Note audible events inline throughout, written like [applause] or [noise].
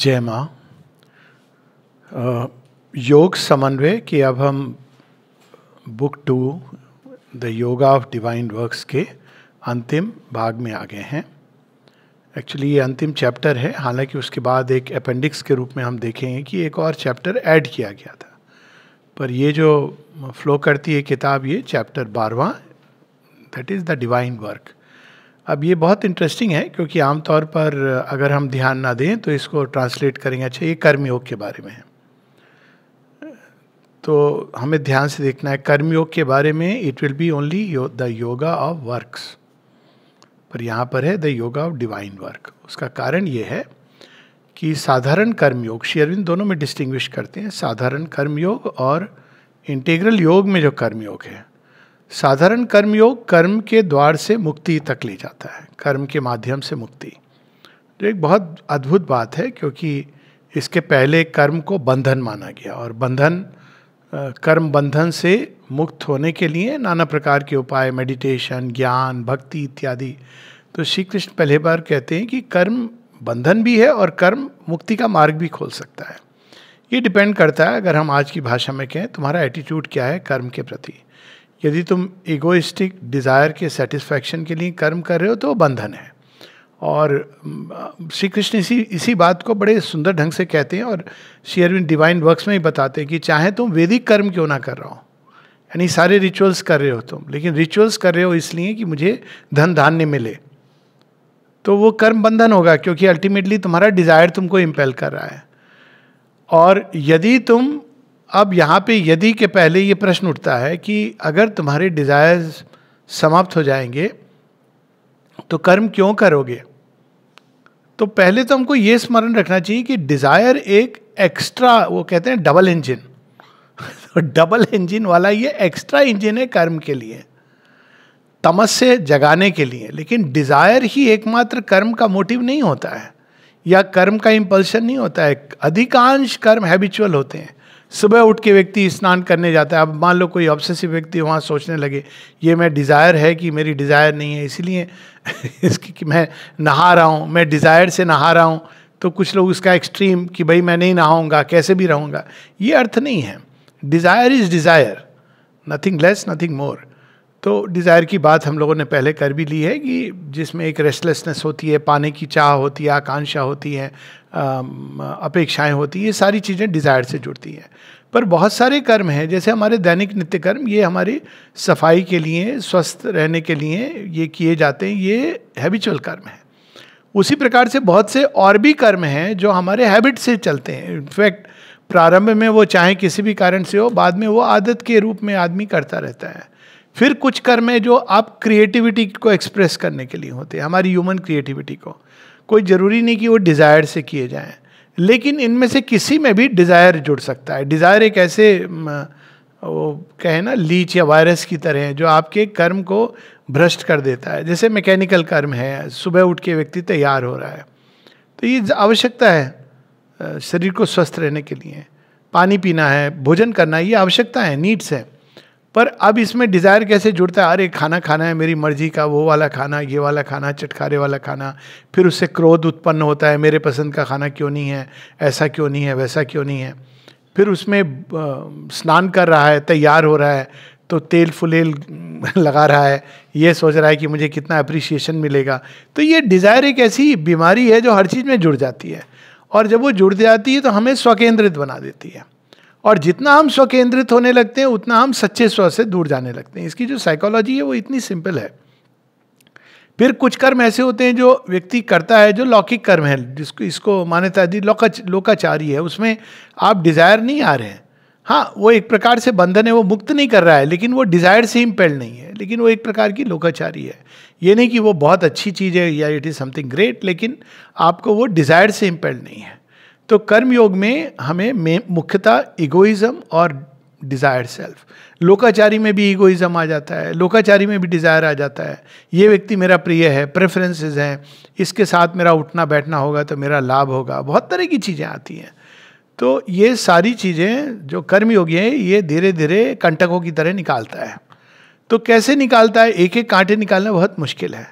जय माँ योग समन्वय की अब हम book two the yoga of divine works के अंतिम भाग में आ गए हैं एक्चुअली ये अंतिम चैप्टर है हालांकि उसके बाद एक अपेंडिक्स के रूप में हम देखेंगे कि एक और चैप्टर ऐड किया गया था पर ये जो फ्लो करती है किताब ये चैप्टर बारवा that is the divine work अब ये बहुत इंटरेस्टिंग है क्योंकि आमतौर पर अगर हम ध्यान ना दें तो इसको ट्रांसलेट करेंगे अच्छा ये कर्मयोग के बारे में है तो हमें ध्यान से देखना है कर्मयोग के बारे में it will be only the yoga of works पर यहाँ पर है the yoga of divine work उसका कारण ये है कि साधारण कर्मयोग श्री अरविंद दोनों में डिस्टिंग्विश करते हैं साधारण कर्मयोग और इंटीग्रल योग में जो कर्मयोग है साधारण कर्मयोग कर्म के द्वार से मुक्ति तक ले जाता है कर्म के माध्यम से मुक्ति तो एक बहुत अद्भुत बात है क्योंकि इसके पहले कर्म को बंधन माना गया और बंधन कर्म बंधन से मुक्त होने के लिए नाना प्रकार के उपाय मेडिटेशन ज्ञान भक्ति इत्यादि तो श्री कृष्ण पहले बार कहते हैं कि कर्म बंधन भी है और कर्म मुक्ति का मार्ग भी खोल सकता है ये डिपेंड करता है अगर हम आज की भाषा में कहें तुम्हारा एटीट्यूड क्या है कर्म के प्रति यदि तुम इगोइस्टिक डिज़ायर के सेटिस्फैक्शन के लिए कर्म कर रहे हो तो बंधन है और श्री कृष्ण इसी इसी बात को बड़े सुंदर ढंग से कहते हैं और श्री अरविंद डिवाइन वर्क्स में ही बताते हैं कि चाहे तुम वैदिक कर्म क्यों ना कर रहा हो यानी सारे रिचुअल्स कर रहे हो तुम लेकिन रिचुअल्स कर रहे हो इसलिए कि मुझे धन धान्य मिले तो वो कर्म बंधन होगा क्योंकि अल्टीमेटली तुम्हारा डिज़ायर तुमको इम्पेल कर रहा है और यदि तुम अब यहाँ पे यदि के पहले ये प्रश्न उठता है कि अगर तुम्हारे डिज़ायर्स समाप्त हो जाएंगे तो कर्म क्यों करोगे तो पहले तो हमको ये स्मरण रखना चाहिए कि डिज़ायर एक एक्स्ट्रा वो कहते हैं डबल इंजन [laughs] तो डबल इंजन वाला ये एक्स्ट्रा इंजन है कर्म के लिए तमस से जगाने के लिए लेकिन डिज़ायर ही एकमात्र कर्म का मोटिव नहीं होता है या कर्म का इम्पल्शन नहीं होता है अधिकांश कर्म हैबिचुअल होते हैं सुबह उठ के व्यक्ति स्नान करने जाता है अब मान लो कोई ऑब्सेसिव व्यक्ति वहाँ सोचने लगे ये मैं डिज़ायर है कि मेरी डिज़ायर नहीं है इसलिए [laughs] इसकी कि मैं नहा रहा हूँ मैं डिज़ायर से नहा रहा हूँ तो कुछ लोग इसका एक्सट्रीम कि भाई मैं नहीं नहाऊंगा कैसे भी रहूँगा ये अर्थ नहीं है desire is desire nothing less nothing more तो डिज़ायर की बात हम लोगों ने पहले कर भी ली है कि जिसमें एक रेस्टलेसनेस होती है पाने की चाह होती है आकांक्षा होती है अपेक्षाएं होती हैं ये सारी चीज़ें डिज़ायर से जुड़ती हैं पर बहुत सारे कर्म हैं जैसे हमारे दैनिक नित्य कर्म ये हमारी सफाई के लिए स्वस्थ रहने के लिए ये किए जाते हैं ये हैबिचुअल कर्म है उसी प्रकार से बहुत से और भी कर्म हैं जो हमारे हैबिट से चलते हैं इनफैक्ट प्रारंभ में वो चाहे किसी भी कारण से हो बाद में वो आदत के रूप में आदमी करता रहता है फिर कुछ कर्म है जो आप क्रिएटिविटी को एक्सप्रेस करने के लिए होते हैं हमारी ह्यूमन क्रिएटिविटी को कोई ज़रूरी नहीं कि वो डिज़ायर से किए जाएं लेकिन इनमें से किसी में भी डिज़ायर जुड़ सकता है डिज़ायर एक ऐसे वो कहे ना लीच या वायरस की तरह है जो आपके कर्म को भ्रष्ट कर देता है जैसे मैकेनिकल कर्म है सुबह उठ के व्यक्ति तैयार हो रहा है तो ये आवश्यकता है शरीर को स्वस्थ रहने के लिए पानी पीना है भोजन करना है, ये आवश्यकता है नीड्स हैं पर अब इसमें डिज़ायर कैसे जुड़ता है अरे खाना खाना है मेरी मर्जी का वो वाला खाना ये वाला खाना चटकारे वाला खाना फिर उससे क्रोध उत्पन्न होता है मेरे पसंद का खाना क्यों नहीं है ऐसा क्यों नहीं है वैसा क्यों नहीं है फिर उसमें स्नान कर रहा है तैयार हो रहा है तो तेल फुलेल [laughs] लगा रहा है ये सोच रहा है कि मुझे कितना अप्रिसिएशन मिलेगा तो ये डिज़ायर एक ऐसी बीमारी है जो हर चीज़ में जुड़ जाती है और जब वो जुड़ जाती है तो हमें स्वकेंद्रित बना देती है और जितना हम स्व केंद्रित होने लगते हैं उतना हम सच्चे स्व से दूर जाने लगते हैं इसकी जो साइकोलॉजी है वो इतनी सिंपल है फिर कुछ कर्म ऐसे होते हैं जो व्यक्ति करता है जो लौकिक कर्म है जिसको इसको मान्यता दी लोकाच लोकाचारी है उसमें आप डिज़ायर नहीं आ रहे हैं हाँ वो एक प्रकार से बंधन है वो मुक्त नहीं कर रहा है लेकिन वो डिज़ायर से इम्पेल नहीं है लेकिन वो एक प्रकार की लोकाचारी है ये नहीं कि वो बहुत अच्छी चीज़ है या इट इज़ समथिंग ग्रेट लेकिन आपको वो डिज़ायर से इम्पेल नहीं है तो कर्म योग में हमें मुख्यतः इगोइज्म और डिज़ायर सेल्फ लोकाचारी में भी ईगोइज्म आ जाता है लोकाचारी में भी डिज़ायर आ जाता है ये व्यक्ति मेरा प्रिय है प्रेफरेंसेस हैं इसके साथ मेरा उठना बैठना होगा तो मेरा लाभ होगा बहुत तरह की चीज़ें आती हैं तो ये सारी चीज़ें जो कर्मयोगी हैं ये धीरे धीरे कंटकों की तरह निकालता है तो कैसे निकालता है एक एक कांटे निकालना बहुत मुश्किल है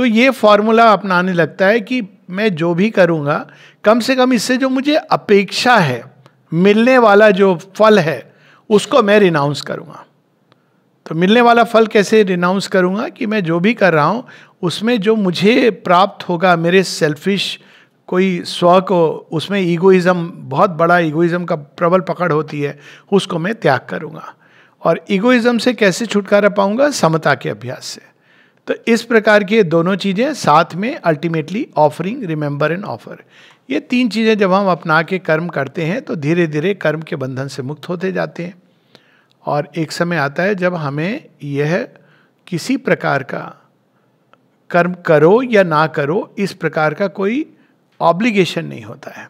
तो ये फॉर्मूला अपनाने लगता है कि मैं जो भी करूँगा कम से कम इससे जो मुझे अपेक्षा है मिलने वाला जो फल है उसको मैं रिनाउंस करूँगा तो मिलने वाला फल कैसे रिनाउंस करूँगा कि मैं जो भी कर रहा हूँ उसमें जो मुझे प्राप्त होगा मेरे सेल्फिश कोई स्व को उसमें ईगोइज़म बहुत बड़ा ईगोइज़म का प्रबल पकड़ होती है उसको मैं त्याग करूँगा और ईगोइज़म से कैसे छुटकारा पाऊँगा समता के अभ्यास से तो इस प्रकार की दोनों चीज़ें साथ में ultimately offering remember and offer ये तीन चीज़ें जब हम अपना के कर्म करते हैं तो धीरे धीरे कर्म के बंधन से मुक्त होते जाते हैं और एक समय आता है जब हमें यह किसी प्रकार का कर्म करो या ना करो इस प्रकार का कोई ऑब्लिगेशन नहीं होता है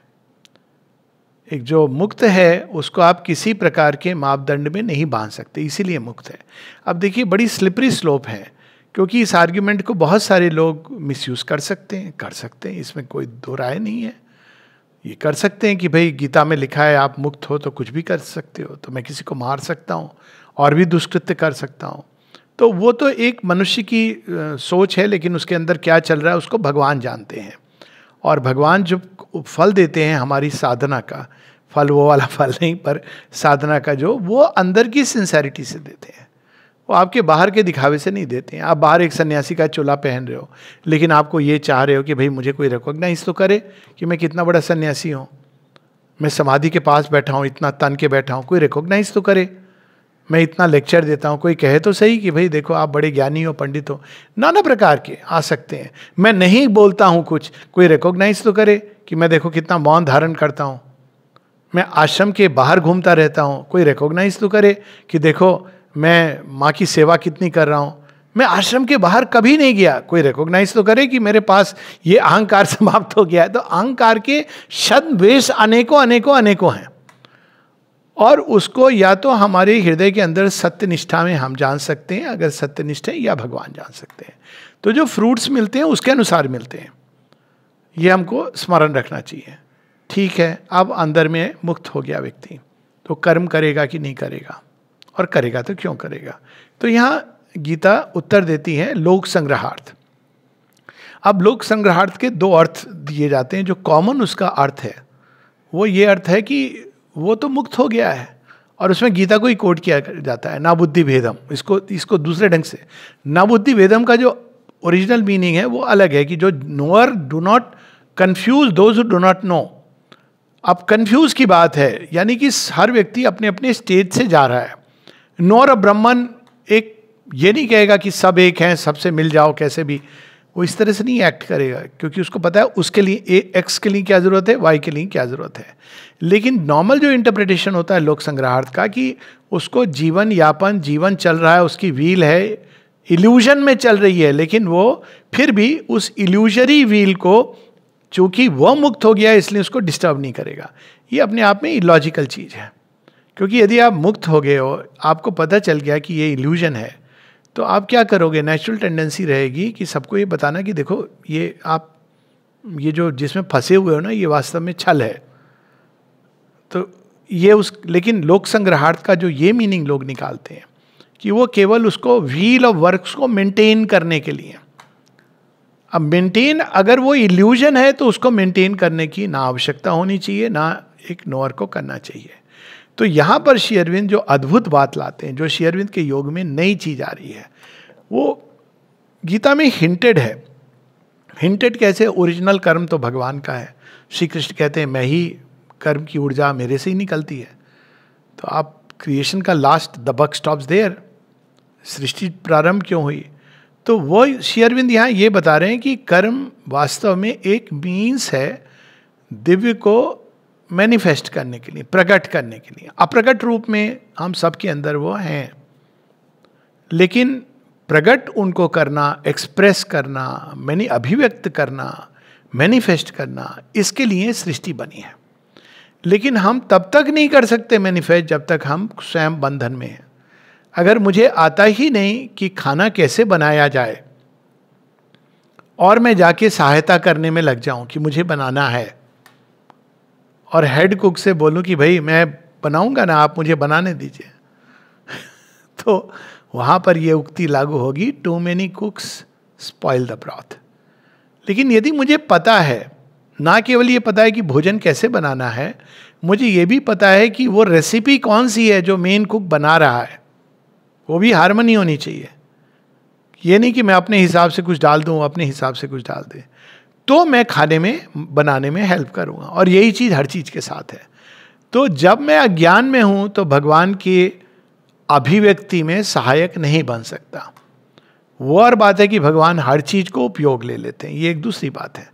एक जो मुक्त है उसको आप किसी प्रकार के मापदंड में नहीं बांध सकते इसीलिए मुक्त है अब देखिए बड़ी स्लिपरी स्लोप है क्योंकि इस आर्ग्यूमेंट को बहुत सारे लोग मिसयूज़ कर सकते हैं कर सकते हैं इसमें कोई दो राय नहीं है ये कर सकते हैं कि भाई गीता में लिखा है आप मुक्त हो तो कुछ भी कर सकते हो तो मैं किसी को मार सकता हूँ और भी दुष्कृत्य कर सकता हूँ तो वो तो एक मनुष्य की सोच है लेकिन उसके अंदर क्या चल रहा है उसको भगवान जानते हैं और भगवान जो फल देते हैं हमारी साधना का फल वो वाला फल नहीं पर साधना का जो वो अंदर की सिंसेरिटी से देते हैं वो आपके बाहर के दिखावे से नहीं देते हैं आप बाहर एक सन्यासी का चोला पहन रहे हो लेकिन आपको ये चाह रहे हो कि भाई मुझे कोई रिकॉग्नाइज तो करे कि मैं कितना बड़ा सन्यासी हूँ मैं समाधि के पास बैठा हूँ इतना तन के बैठा हूँ कोई रिकॉग्नाइज तो करे मैं इतना लेक्चर देता हूँ कोई कहे तो सही कि भाई देखो आप बड़े ज्ञानी हो पंडित हो नाना प्रकार के आ सकते हैं मैं नहीं बोलता हूँ कुछ कोई रिकॉग्नाइज तो करे कि मैं देखो कितना मौन धारण करता हूँ मैं आश्रम के बाहर घूमता रहता हूँ कोई रिकॉग्नाइज तो करे कि देखो मैं माँ की सेवा कितनी कर रहा हूँ मैं आश्रम के बाहर कभी नहीं गया कोई रिकॉग्नाइज तो करे कि मेरे पास ये अहंकार [laughs] समाप्त हो गया है तो अहंकार के शब्द वेश अनेकों अनेकों अनेकों हैं और उसको या तो हमारे हृदय के अंदर सत्यनिष्ठा में हम जान सकते हैं अगर सत्यनिष्ठ है या भगवान जान सकते हैं तो जो फ्रूट्स मिलते हैं उसके अनुसार मिलते हैं ये हमको स्मरण रखना चाहिए ठीक है अब अंदर में मुक्त हो गया व्यक्ति तो कर्म करेगा कि नहीं करेगा और करेगा तो क्यों करेगा तो यहाँ गीता उत्तर देती है लोक संग्रहार्थ अब लोक संग्रहार्थ के दो अर्थ दिए जाते हैं जो कॉमन उसका अर्थ है वो ये अर्थ है कि वो तो मुक्त हो गया है और उसमें गीता को ही कोट किया जाता है नाबुद्धि भेदम इसको इसको दूसरे ढंग से नाबुद्धि भेदम का जो ओरिजिनल मीनिंग है वो अलग है कि जो knower do not confuse those do not know अब कन्फ्यूज की बात है यानी कि हर व्यक्ति अपने अपने स्टेज से जा रहा है नौर ब्राह्मण एक ये नहीं कहेगा कि सब एक हैं सबसे मिल जाओ कैसे भी वो इस तरह से नहीं एक्ट करेगा क्योंकि उसको पता है उसके लिए ए एक्स के लिए क्या ज़रूरत है वाई के लिए क्या ज़रूरत है लेकिन नॉर्मल जो इंटरप्रिटेशन होता है लोक संग्रहार्थ का कि उसको जीवन यापन जीवन चल रहा है उसकी व्हील है इल्यूजन में चल रही है लेकिन वो फिर भी उस इल्यूजरी व्हील को चूंकि वह मुक्त हो गया इसलिए उसको डिस्टर्ब नहीं करेगा ये अपने आप में इलॉजिकल चीज़ है क्योंकि यदि आप मुक्त हो गए हो आपको पता चल गया कि ये इल्यूजन है तो आप क्या करोगे नेचुरल टेंडेंसी रहेगी कि सबको ये बताना कि देखो ये आप ये जो जिसमें फंसे हुए हो ना ये वास्तव में छल है तो ये उस लेकिन लोक संग्रहार्थ का जो ये मीनिंग लोग निकालते हैं कि वो केवल उसको व्हील ऑफ वर्क्स को मेंटेन करने के लिए अब मेंटेन अगर वो इल्यूजन है तो उसको मेंटेन करने की ना आवश्यकता होनी चाहिए ना एक नोअर को करना चाहिए तो यहाँ पर शेयरविंद जो अद्भुत बात लाते हैं जो शेयरविंद के योग में नई चीज आ रही है वो गीता में हिंटेड है हिंटेड कैसे ओरिजिनल कर्म तो भगवान का है श्री कृष्ण कहते हैं मैं ही कर्म की ऊर्जा मेरे से ही निकलती है तो आप क्रिएशन का last the buck stops there सृष्टि प्रारंभ क्यों हुई तो वो शेयरविंद यहाँ ये बता रहे हैं कि कर्म वास्तव में एक मीन्स है दिव्य को मैनिफेस्ट करने के लिए प्रकट करने के लिए अप्रकट रूप में हम सबके अंदर वो हैं लेकिन प्रकट उनको करना एक्सप्रेस करना मैंने अभिव्यक्त करना मैनिफेस्ट करना इसके लिए सृष्टि बनी है लेकिन हम तब तक नहीं कर सकते मैनिफेस्ट जब तक हम स्वयं बंधन में हैं अगर मुझे आता ही नहीं कि खाना कैसे बनाया जाए और मैं जाके सहायता करने में लग जाऊं कि मुझे बनाना है और हेड कुक से बोलूँ कि भाई मैं बनाऊंगा ना आप मुझे बनाने दीजिए [laughs] तो वहाँ पर यह उक्ति लागू होगी too many cooks spoil the broth लेकिन यदि मुझे पता है ना केवल ये पता है कि भोजन कैसे बनाना है मुझे ये भी पता है कि वो रेसिपी कौन सी है जो मेन कुक बना रहा है वो भी हारमनी होनी चाहिए ये नहीं कि मैं अपने हिसाब से कुछ डाल दूँ अपने हिसाब से कुछ डाल दें तो मैं खाने में बनाने में हेल्प करूँगा और यही चीज़ हर चीज़ के साथ है तो जब मैं अज्ञान में हूँ तो भगवान के अभिव्यक्ति में सहायक नहीं बन सकता वो और बात है कि भगवान हर चीज़ को उपयोग ले लेते हैं ये एक दूसरी बात है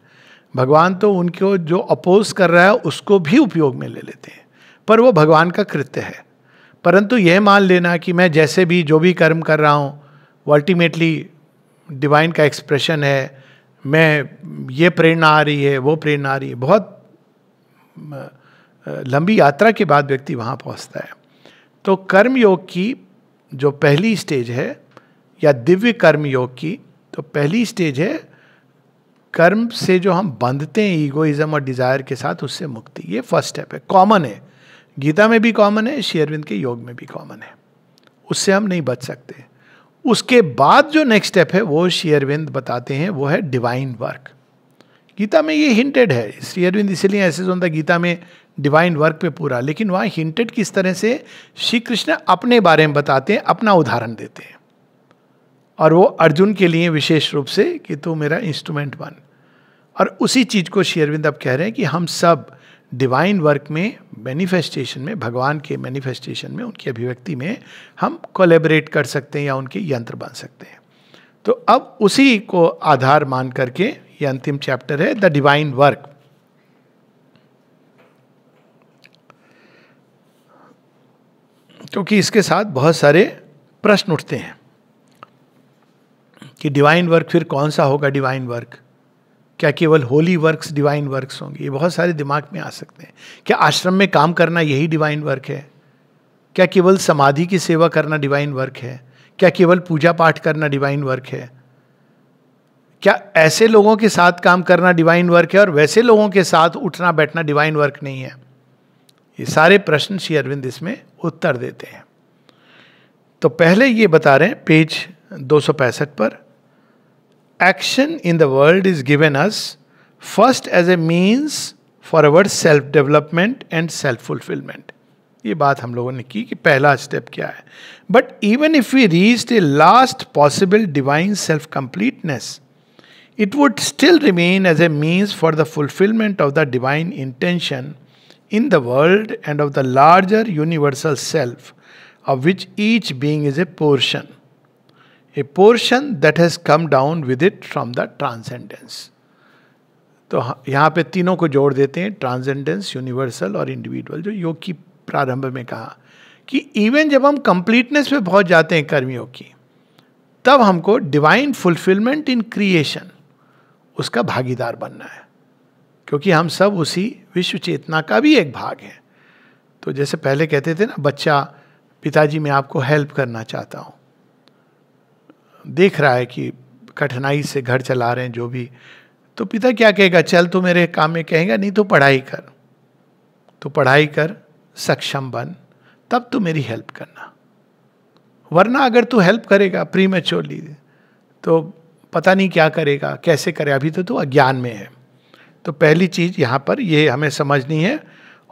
भगवान तो उनको जो अपोज कर रहा है उसको भी उपयोग में ले लेते हैं पर वो भगवान का कृत्य है परंतु यह मान लेना कि मैं जैसे भी जो भी कर्म कर रहा हूँ वो अल्टीमेटली डिवाइन का एक्सप्रेशन है मैं ये प्रेरणा आ रही है वो प्रेरणा आ रही है बहुत लंबी यात्रा के बाद व्यक्ति वहाँ पहुँचता है तो कर्म योग की जो पहली स्टेज है या दिव्य कर्म योग की तो पहली स्टेज है कर्म से जो हम बंधते हैं ईगोइज्म और डिज़ायर के साथ उससे मुक्ति ये फर्स्ट स्टेप है कॉमन है गीता में भी कॉमन है शेयरविंद के योग में भी कॉमन है उससे हम नहीं बच सकते उसके बाद जो नेक्स्ट स्टेप है वो शेयरविंद बताते हैं वो है डिवाइन वर्क गीता में ये हिंटेड है श्री अरविंद इसीलिए ऐसे होता गीता में डिवाइन वर्क पे पूरा लेकिन वहाँ हिंटेड किस तरह से श्री कृष्ण अपने बारे में बताते हैं अपना उदाहरण देते हैं और वो अर्जुन के लिए विशेष रूप से कि तू मेरा इंस्ट्रूमेंट बन और उसी चीज़ को श्री अरविंद अब कह रहे हैं कि हम सब डिवाइन वर्क में मैनिफेस्टेशन में भगवान के मैनिफेस्टेशन में उनकी अभिव्यक्ति में हम कोलेबरेट कर सकते हैं या उनके यंत्र बन सकते हैं तो अब उसी को आधार मान करके ये अंतिम चैप्टर है द डिवाइन वर्क क्योंकि इसके साथ बहुत सारे प्रश्न उठते हैं कि डिवाइन वर्क फिर कौन सा होगा डिवाइन वर्क क्या केवल होली वर्क्स डिवाइन वर्क्स होंगे ये बहुत सारे दिमाग में आ सकते हैं क्या आश्रम में काम करना यही डिवाइन वर्क है क्या केवल समाधि की सेवा करना डिवाइन वर्क है क्या केवल पूजा पाठ करना डिवाइन वर्क है क्या ऐसे लोगों के साथ काम करना डिवाइन वर्क है और वैसे लोगों के साथ उठना बैठना डिवाइन वर्क नहीं है ये सारे प्रश्न श्री अरविंद इसमें उत्तर देते हैं तो पहले ये बता रहे हैं पेज दो पर action in the world is given us first as a means for our self development and self fulfilment ये बात हम लोगों ने की कि पहला स्टेप क्या है but even if we reach a last possible divine self completeness it would still remain as a means for the fulfilment of the divine intention in the world and of the larger universal self of which each being is a portion a portion that has come down with it from the transcendence तो यहाँ पे तीनों को जोड़ देते हैं transcendence universal और individual जो योग की प्रारंभ में कहा कि इवन जब हम कंप्लीटनेस पे पहुंच जाते हैं कर्मियों की तब हमको डिवाइन फुलफिलमेंट इन क्रिएशन उसका भागीदार बनना है क्योंकि हम सब उसी विश्व चेतना का भी एक भाग है तो जैसे पहले कहते थे ना बच्चा पिताजी मैं आपको हेल्प करना चाहता हूँ देख रहा है कि कठिनाई से घर चला रहे हैं जो भी तो पिता क्या कहेगा चल तो मेरे काम में कहेगा नहीं तो पढ़ाई कर तो पढ़ाई कर सक्षम बन तब तू मेरी हेल्प करना वरना अगर तू हेल्प करेगा प्री मेच्योरली तो पता नहीं क्या करेगा कैसे करे अभी तो तू अज्ञान में है तो पहली चीज यहाँ पर ये हमें समझनी है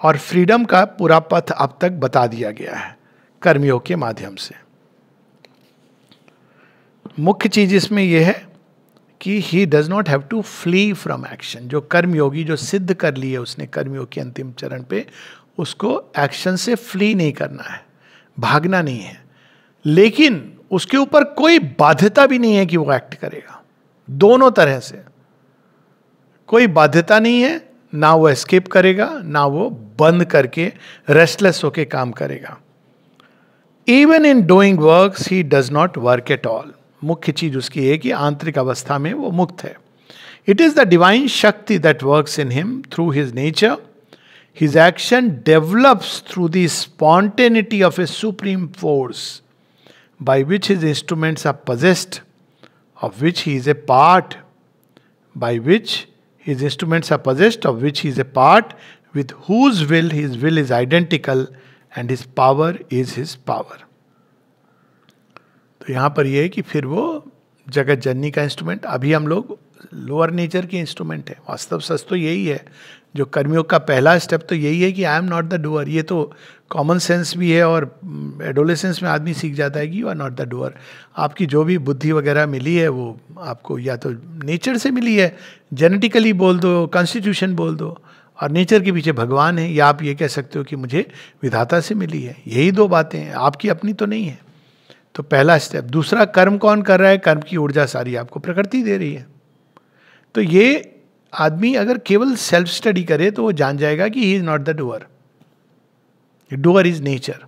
और फ्रीडम का पूरा पथ अब तक बता दिया गया है कर्मियों के माध्यम से मुख्य चीज इसमें यह है कि he does not have to flee from action जो कर्मयोगी जो सिद्ध कर लिए उसने कर्मयोग के अंतिम चरण पे उसको एक्शन से फ्ली नहीं करना है भागना नहीं है लेकिन उसके ऊपर कोई बाध्यता भी नहीं है कि वो एक्ट करेगा दोनों तरह से कोई बाध्यता नहीं है ना वो एस्केप करेगा ना वो बंद करके रेस्टलेस होके काम करेगा even in doing work he does not work at all मुख्य चीज उसकी है कि आंतरिक अवस्था में वो मुक्त है it is the divine shakti that works in him through his nature his action develops through the spontaneity of a supreme force by which his instruments are possessed, of which he is a part, by which his instruments are possessed, of which he is a part, with whose will his will is identical, and his power is his power. तो यहाँ पर यह है कि फिर वो जगत जननी का इंस्ट्रूमेंट अभी हम लोग लोअर नेचर के इंस्ट्रूमेंट है वास्तव सच तो यही है जो कर्मियों का पहला स्टेप तो यही है कि I am not the doer ये तो कॉमन सेंस भी है और एडोलेसेंस mm, में आदमी सीख जाता है कि you are not the doer आपकी जो भी बुद्धि वगैरह मिली है वो आपको या तो नेचर से मिली है जेनेटिकली बोल दो कॉन्स्टिट्यूशन बोल दो और नेचर के पीछे भगवान है या आप ये कह सकते हो कि मुझे विधाता से मिली है यही दो बातें हैं आपकी अपनी तो नहीं है तो पहला स्टेप दूसरा कर्म कौन कर रहा है कर्म की ऊर्जा सारी आपको प्रकृति दे रही है तो ये आदमी अगर केवल सेल्फ स्टडी करे तो वो जान जाएगा कि he is not the doer doer is nature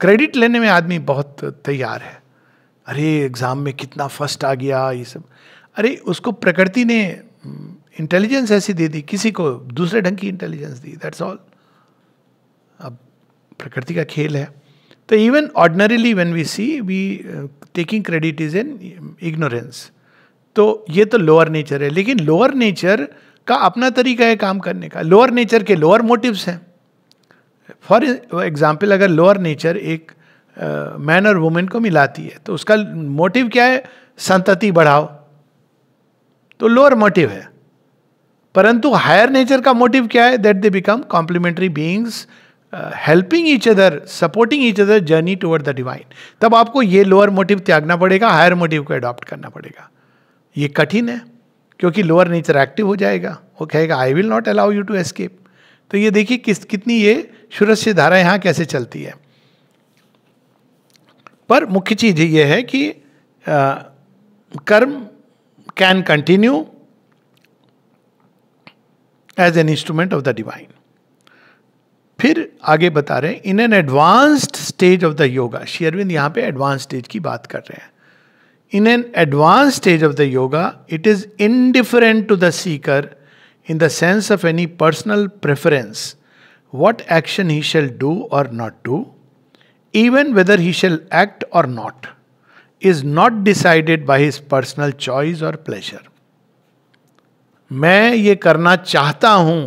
credit लेने में आदमी बहुत तैयार है अरे एग्जाम में कितना फर्स्ट आ गया ये सब अरे उसको प्रकृति ने इंटेलिजेंस हम्म, ऐसी दे दी किसी को दूसरे ढंग की इंटेलिजेंस दी दैट्स ऑल अब प्रकृति का खेल है तो even ordinarily when we see we taking credit is an ignorance तो ये तो लोअर नेचर है लेकिन लोअर नेचर का अपना तरीका है काम करने का लोअर नेचर के लोअर मोटिव्स हैं फॉर एग्जाम्पल अगर लोअर नेचर एक मैन uh, और वुमेन को मिलाती है तो उसका मोटिव क्या है संतति बढ़ाओ तो लोअर मोटिव है परंतु हायर नेचर का मोटिव क्या है that they become complementary beings helping each other supporting each other journey toward the divine तब आपको ये लोअर मोटिव त्यागना पड़ेगा हायर मोटिव को अडॉप्ट करना पड़ेगा ये कठिन है क्योंकि लोअर नेचर एक्टिव हो जाएगा वो कहेगा I will not allow you to escape तो ये देखिए किस कितनी ये सूरज धारा यहाँ कैसे चलती है पर मुख्य चीज ये है कि आ, uh, karma can continue as an instrument of the divine फिर आगे बता रहे हैं in an advanced stage of the yoga Aurobindo यहाँ पे एडवांस स्टेज की बात कर रहे हैं in an advance stage of the yoga it is indifferent to the seeker in the sense of any personal preference what action he shall do or not do even whether he shall act और not is not decided by his personal choice or pleasure मैं ये करना चाहता हूं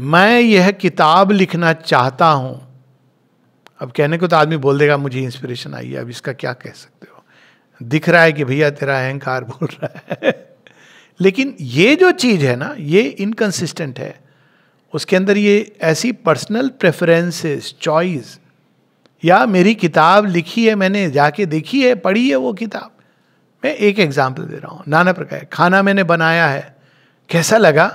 मैं यह किताब लिखना चाहता हूं अब कहने को तो आदमी बोल देगा मुझे इंस्पिरेशन आई है अब इसका क्या कह सकते हो दिख रहा है कि भैया तेरा अहंकार बोल रहा है [laughs] लेकिन ये जो चीज है ना ये इनकंसिस्टेंट है उसके अंदर ये ऐसी पर्सनल प्रेफरेंसेस चॉइस या मेरी किताब लिखी है मैंने जाके देखी है पढ़ी है वो किताब मैं एक एग्जाम्पल दे रहा हूँ नाना प्रकार खाना मैंने बनाया है कैसा लगा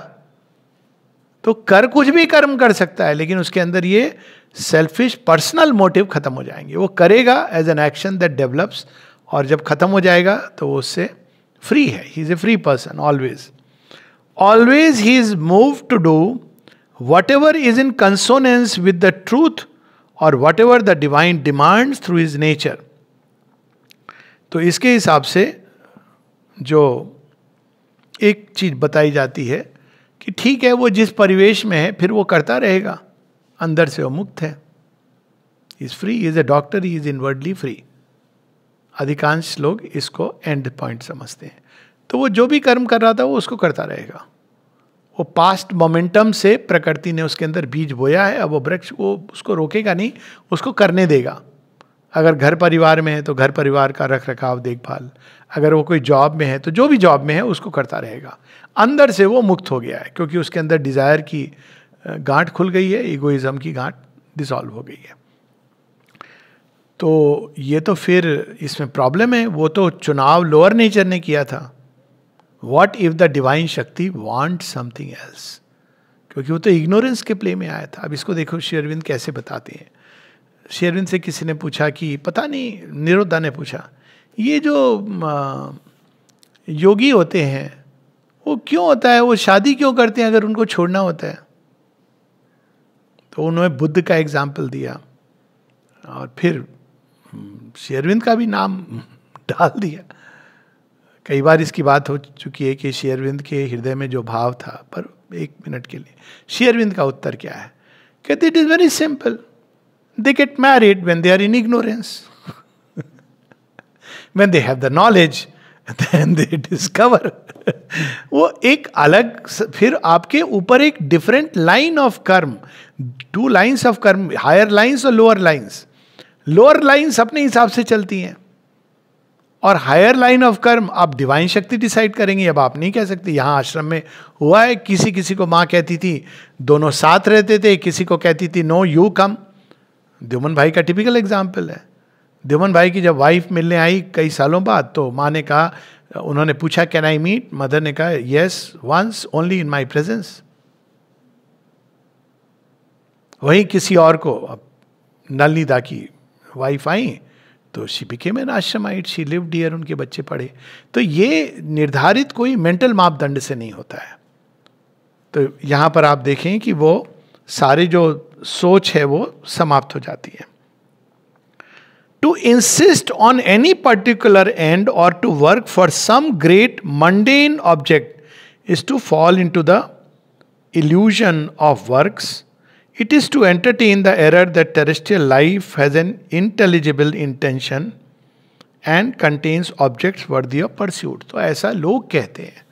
तो कर कुछ भी कर्म कर सकता है लेकिन उसके अंदर ये सेल्फिश पर्सनल मोटिव खत्म हो जाएंगे वो करेगा as an action that develops और जब खत्म हो जाएगा तो वो उससे फ्री है he is a free person always always he is move to do whatever is in consonance with the truth और whatever the divine demands through his nature तो इसके हिसाब से जो एक चीज बताई जाती है कि ठीक है वो जिस परिवेश में है फिर वो करता रहेगा अंदर से वो मुक्त है is free is a doctor is inwardly free अधिकांश लोग इसको एंड पॉइंट समझते हैं तो वो जो भी कर्म कर रहा था वो उसको करता रहेगा वो पास्ट मोमेंटम से प्रकृति ने उसके अंदर बीज बोया है अब वो वृक्ष वो उसको रोकेगा नहीं उसको करने देगा अगर घर परिवार में है तो घर परिवार का रख रखाव देखभाल अगर वो कोई जॉब में है तो जो भी जॉब में है उसको करता रहेगा अंदर से वो मुक्त हो गया है क्योंकि उसके अंदर डिज़ायर की गांठ खुल गई है ईगोइज़म की गांठ डिसॉल्व हो गई है तो ये तो फिर इसमें प्रॉब्लम है वो तो चुनाव लोअर नेचर ने किया था what if the divine shakti want something else क्योंकि वो तो इग्नोरेंस के प्ले में आया था अब इसको देखो शेरविंद कैसे बताते हैं शेरविंद से किसी ने पूछा कि पता नहीं निरुद्धा ने पूछा ये जो योगी होते हैं वो क्यों होता है वो शादी क्यों करते हैं अगर उनको छोड़ना होता है तो उन्होंने बुद्ध का एग्जाम्पल दिया और फिर शेरविंद का भी नाम [laughs] डाल दिया कई बार इसकी बात हो चुकी है कि शेरविंद के हृदय में जो भाव था पर एक मिनट के लिए शेरविंद का उत्तर क्या है कहते it is very simple they get married when they are in ignorance when they have the knowledge then they discover वो एक अलग फिर आपके ऊपर एक different line of karma two lines of karma higher lines और लोअर लाइंस लोअर लाइंस अपने हिसाब से चलती हैं और हायर लाइन ऑफ कर्म आप डिवाइन शक्ति डिसाइड करेंगे अब आप नहीं कह सकते यहाँ आश्रम में हुआ है किसी किसी को माँ कहती थी दोनों साथ रहते थे किसी को कहती थी नो यू कम द्युमन भाई का टिपिकल एग्जाम्पल है देवन भाई की जब वाइफ मिलने आई कई सालों बाद तो माँ ने कहा उन्होंने पूछा कैन आई मीट मदर ने कहा yes once only in my presence वहीं किसी और को अब नलनी दा की वाइफ आई तो शी में एन आश्रम आइट शी लिव डियर उनके बच्चे पढ़े तो ये निर्धारित कोई मेंटल मापदंड से नहीं होता है तो यहाँ पर आप देखें कि वो सारे जो सोच है वो समाप्त हो जाती है to insist on any particular end or to work for some great mundane object is to fall into the illusion of works. It is to entertain the error that terrestrial life has an intelligible intention and contains objects worthy of pursuit तो ऐसा लोग कहते हैं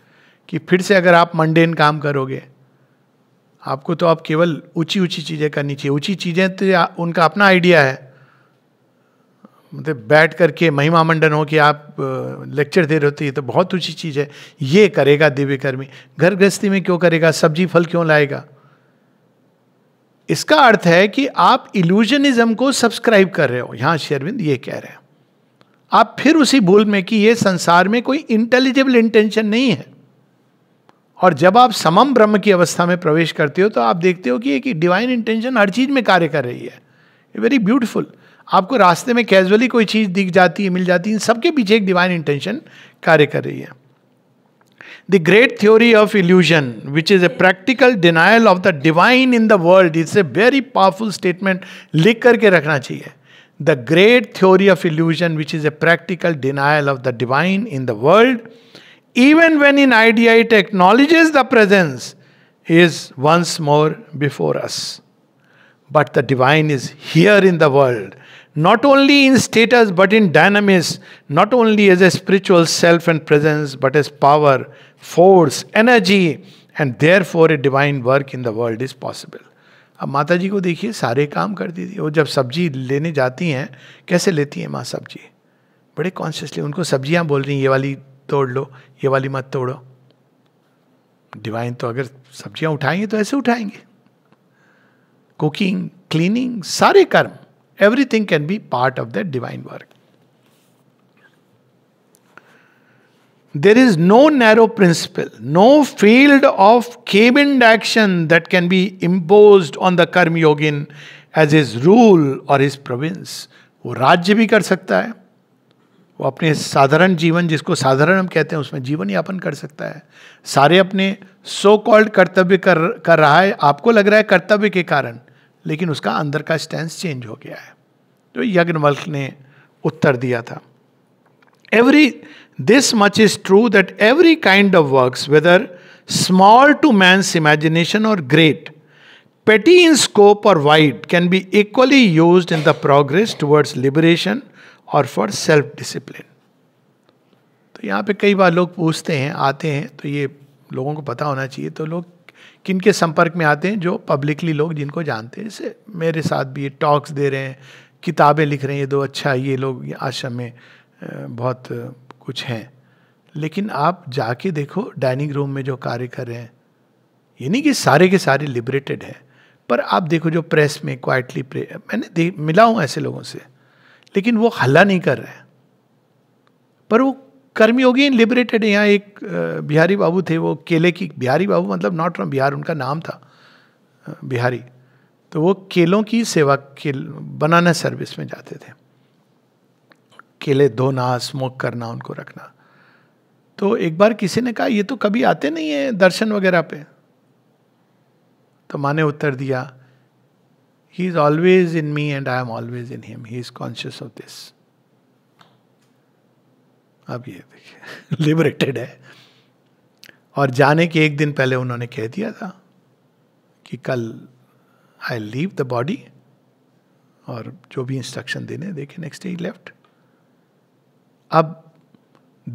कि फिर से अगर आप मंडेन काम करोगे आपको तो आप केवल ऊंची ऊंची चीज़ें करनी चाहिए ऊंची चीज़ें तो उनका अपना आइडिया है मतलब बैठ करके महिमा मंडन हो कि आप लेक्चर दे रहे होते ये तो बहुत ऊँची चीज़ है ये करेगा दिव्य कर्मी घर गृहस्थी में क्यों करेगा सब्जी फल क्यों लाएगा इसका अर्थ है कि आप इल्यूजनिज्म को सब्सक्राइब कर रहे हो यहाँ शेरविंद ये कह रहे हैं आप फिर उसी भूल में कि ये संसार में कोई इंटेलिजिबल इंटेंशन नहीं है और जब आप समम ब्रह्म की अवस्था में प्रवेश करते हो तो आप देखते हो कि एक डिवाइन इंटेंशन हर चीज में कार्य कर रही है वेरी ब्यूटिफुल आपको रास्ते में कैजुअली कोई चीज दिख जाती है मिल जाती है सबके पीछे एक डिवाइन इंटेंशन कार्य कर रही है the great theory of illusion which is a practical denial of the divine in the world it's a very powerful statement लिख करके रखना चाहिए the great theory of illusion which is a practical denial of the divine in the world even when in idea it acknowledges the presence is once more before us but the divine is here in the world not only in status but in dynamis, not only as a spiritual self and presence, but as power, force, energy, and therefore a divine work in the world is possible. अब माता जी को देखिए सारे काम करती थी वो जब सब्जी लेने जाती हैं कैसे लेती हैं माँ सब्जी बड़े कॉन्शियसली उनको सब्जियाँ बोल रही हैं ये वाली तोड़ लो ये वाली मत तोड़ो डिवाइन तो अगर सब्जियाँ उठाएंगे तो ऐसे उठाएंगे कुकिंग क्लीनिंग सारे कर्म Everything can be part of that divine work. There is no narrow principle, no field of cabined action that can be imposed on the karma yogin as his rule और इज प्रोविंस वो राज्य भी कर सकता है वो अपने साधारण जीवन जिसको साधारण हम कहते हैं उसमें जीवन यापन कर सकता है सारे अपने सो कॉल्ड कर्तव्य कर कर रहा है आपको लग रहा है कर्तव्य के कारण लेकिन उसका अंदर का स्टैंड चेंज हो गया है तो यज्ञवल्क ने उत्तर दिया था every this much is true that every kind of works whether small to man's imagination or great petty in scope or wide can be equally use in the progress towards liberation or for self discipline तो यहाँ पे कई बार लोग पूछते हैं आते हैं तो ये लोगों को पता होना चाहिए तो लोग किन के संपर्क में आते हैं जो पब्लिकली लोग जिनको जानते हैं जैसे मेरे साथ भी ये टॉक्स दे रहे हैं किताबें लिख रहे हैं ये दो अच्छा ये लोग ये आश्रम में बहुत कुछ हैं लेकिन आप जाके देखो डाइनिंग रूम में जो कार्य कर रहे हैं ये नहीं कि सारे के सारे लिबरेटेड हैं पर आप देखो जो प्रेस में क्वाइटली प्रे मैंने मिला हूँ ऐसे लोगों से लेकिन वो हल्ला नहीं कर रहे हैं पर वो कर्मयोगी इन लिबरेटेड यहाँ एक बिहारी बाबू थे वो केले की बिहारी बाबू मतलब नॉट फ्रॉम बिहार उनका नाम था बिहारी तो वो केलों की सेवा के बनाना सर्विस में जाते थे केले धोना स्मोक करना उनको रखना तो एक बार किसी ने कहा ये तो कभी आते नहीं है दर्शन वगैरह पे तो माँ ने उत्तर दिया he is always in me and I am always in him he is conscious of this अब ये देखिए लिबरेटेड [laughs] है और जाने के एक दिन पहले उन्होंने कह दिया था कि कल आई लीव द बॉडी और जो भी इंस्ट्रक्शन देने देखे नेक्स्ट डे लेफ्ट अब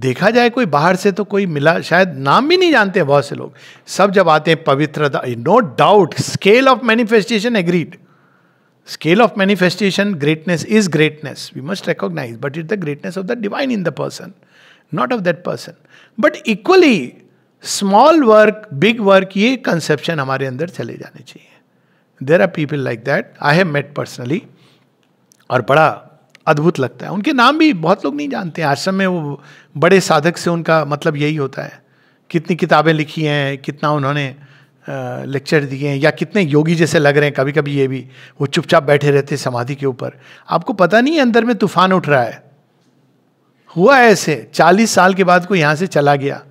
देखा जाए कोई बाहर से तो कोई मिला शायद नाम भी नहीं जानते बहुत से लोग सब जब आते हैं पवित्रता no doubt scale of manifestation agreed scale of manifestation greatness is greatness we must recognise but is the greatness of the divine in the person not of that person but equally small work big work ये conception हमारे अंदर चले जाने चाहिए there are people like that I have met personally और बड़ा अद्भुत लगता है उनके नाम भी बहुत लोग नहीं जानते हैं आश्रम में वो बड़े साधक से उनका मतलब यही होता है कितनी किताबें लिखी हैं कितना उन्होंने लेक्चर दिए हैं या कितने योगी जैसे लग रहे हैं कभी कभी ये भी वो चुपचाप बैठे रहते समाधि के ऊपर आपको पता नहीं है अंदर में तूफान उठ रहा है हुआ ऐसे चालीस साल के बाद को यहाँ से चला गया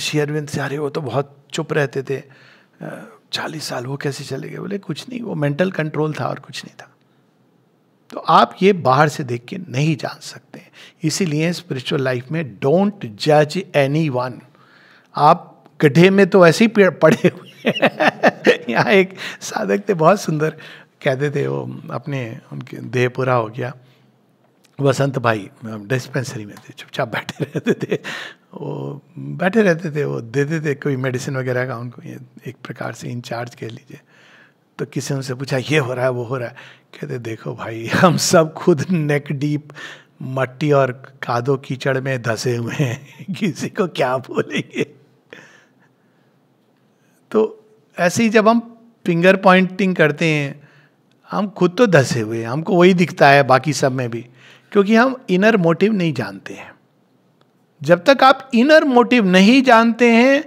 श्री अरविंद सारे वो तो बहुत चुप रहते थे चालीस साल वो कैसे चले गए बोले कुछ नहीं वो मेंटल कंट्रोल था और कुछ नहीं था तो आप ये बाहर से देख के नहीं जान सकते इसीलिए स्पिरिचुअल लाइफ में डोंट जज एनी वन आप गड्ढे में तो ऐसे ही पड़े हुए [laughs] यहाँ एक साधक थे बहुत सुंदर कहते थे वो अपने उनके देह पूरा हो गया वसंत भाई डिस्पेंसरी में थे चुपचाप बैठे रहते थे वो बैठे रहते थे वो देते थे कोई मेडिसिन वगैरह का उनको ये एक प्रकार से इंचार्ज कह लीजिए तो किसी उनसे पूछा ये हो रहा है वो हो रहा है कहते देखो भाई हम सब खुद नेक डीप मट्टी और कादो कीचड़ में धसे हुए हैं [laughs] किसी को क्या बोलेंगे तो ऐसे ही जब हम फिंगर पॉइंटिंग करते हैं हम खुद तो धसे हुए हैं हमको वही दिखता है बाकी सब में भी क्योंकि हम इनर मोटिव नहीं जानते हैं जब तक आप इनर मोटिव नहीं जानते हैं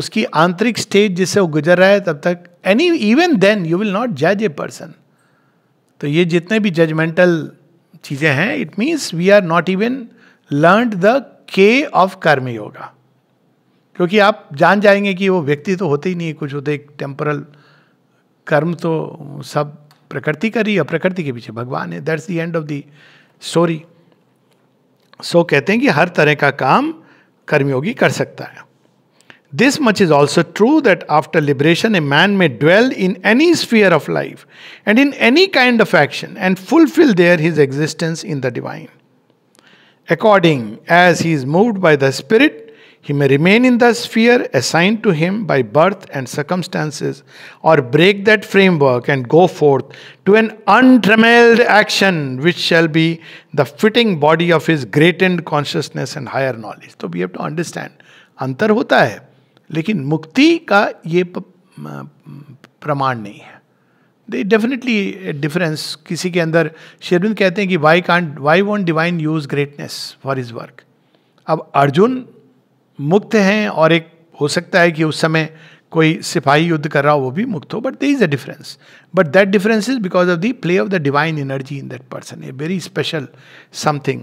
उसकी आंतरिक स्टेज जिससे वो गुजर रहा है तब तक any even then you will not जज ए पर्सन तो ये जितने भी जजमेंटल चीज़ें हैं it means we are not even learn the key of karma yoga क्योंकि आप जान जाएंगे कि वो व्यक्ति तो होते ही नहीं है कुछ होते टेम्परल कर्म तो सब प्रकृति कर रही है प्रकृति के पीछे भगवान है that's the end of the sorry so so कहते हैं कि हर तरह का काम कर्मयोगी कर सकता है this much is also true that after liberation a man may dwell in any sphere of life and in any kind of action and fulfil there his existence in the divine according as he is moved by the spirit He may remain in the sphere assigned to him by birth and circumstances, or break that framework and go forth to an untrammeled action which shall be the fitting body of his greatened consciousness and higher knowledge. So we have to understand. अंतर होता है लेकिन मुक्ति का ये प्रमाण नहीं है दे डेफिनेटली डिफरेंस किसी के अंदर शेरविंद कहते हैं कि why can't why won't divine use greatness for his work अब अर्जुन मुक्त हैं और एक हो सकता है कि उस समय कोई सिपाही युद्ध कर रहा हो वो भी मुक्त हो but there is a difference but that difference is because of the play of the divine energy in that person a very special something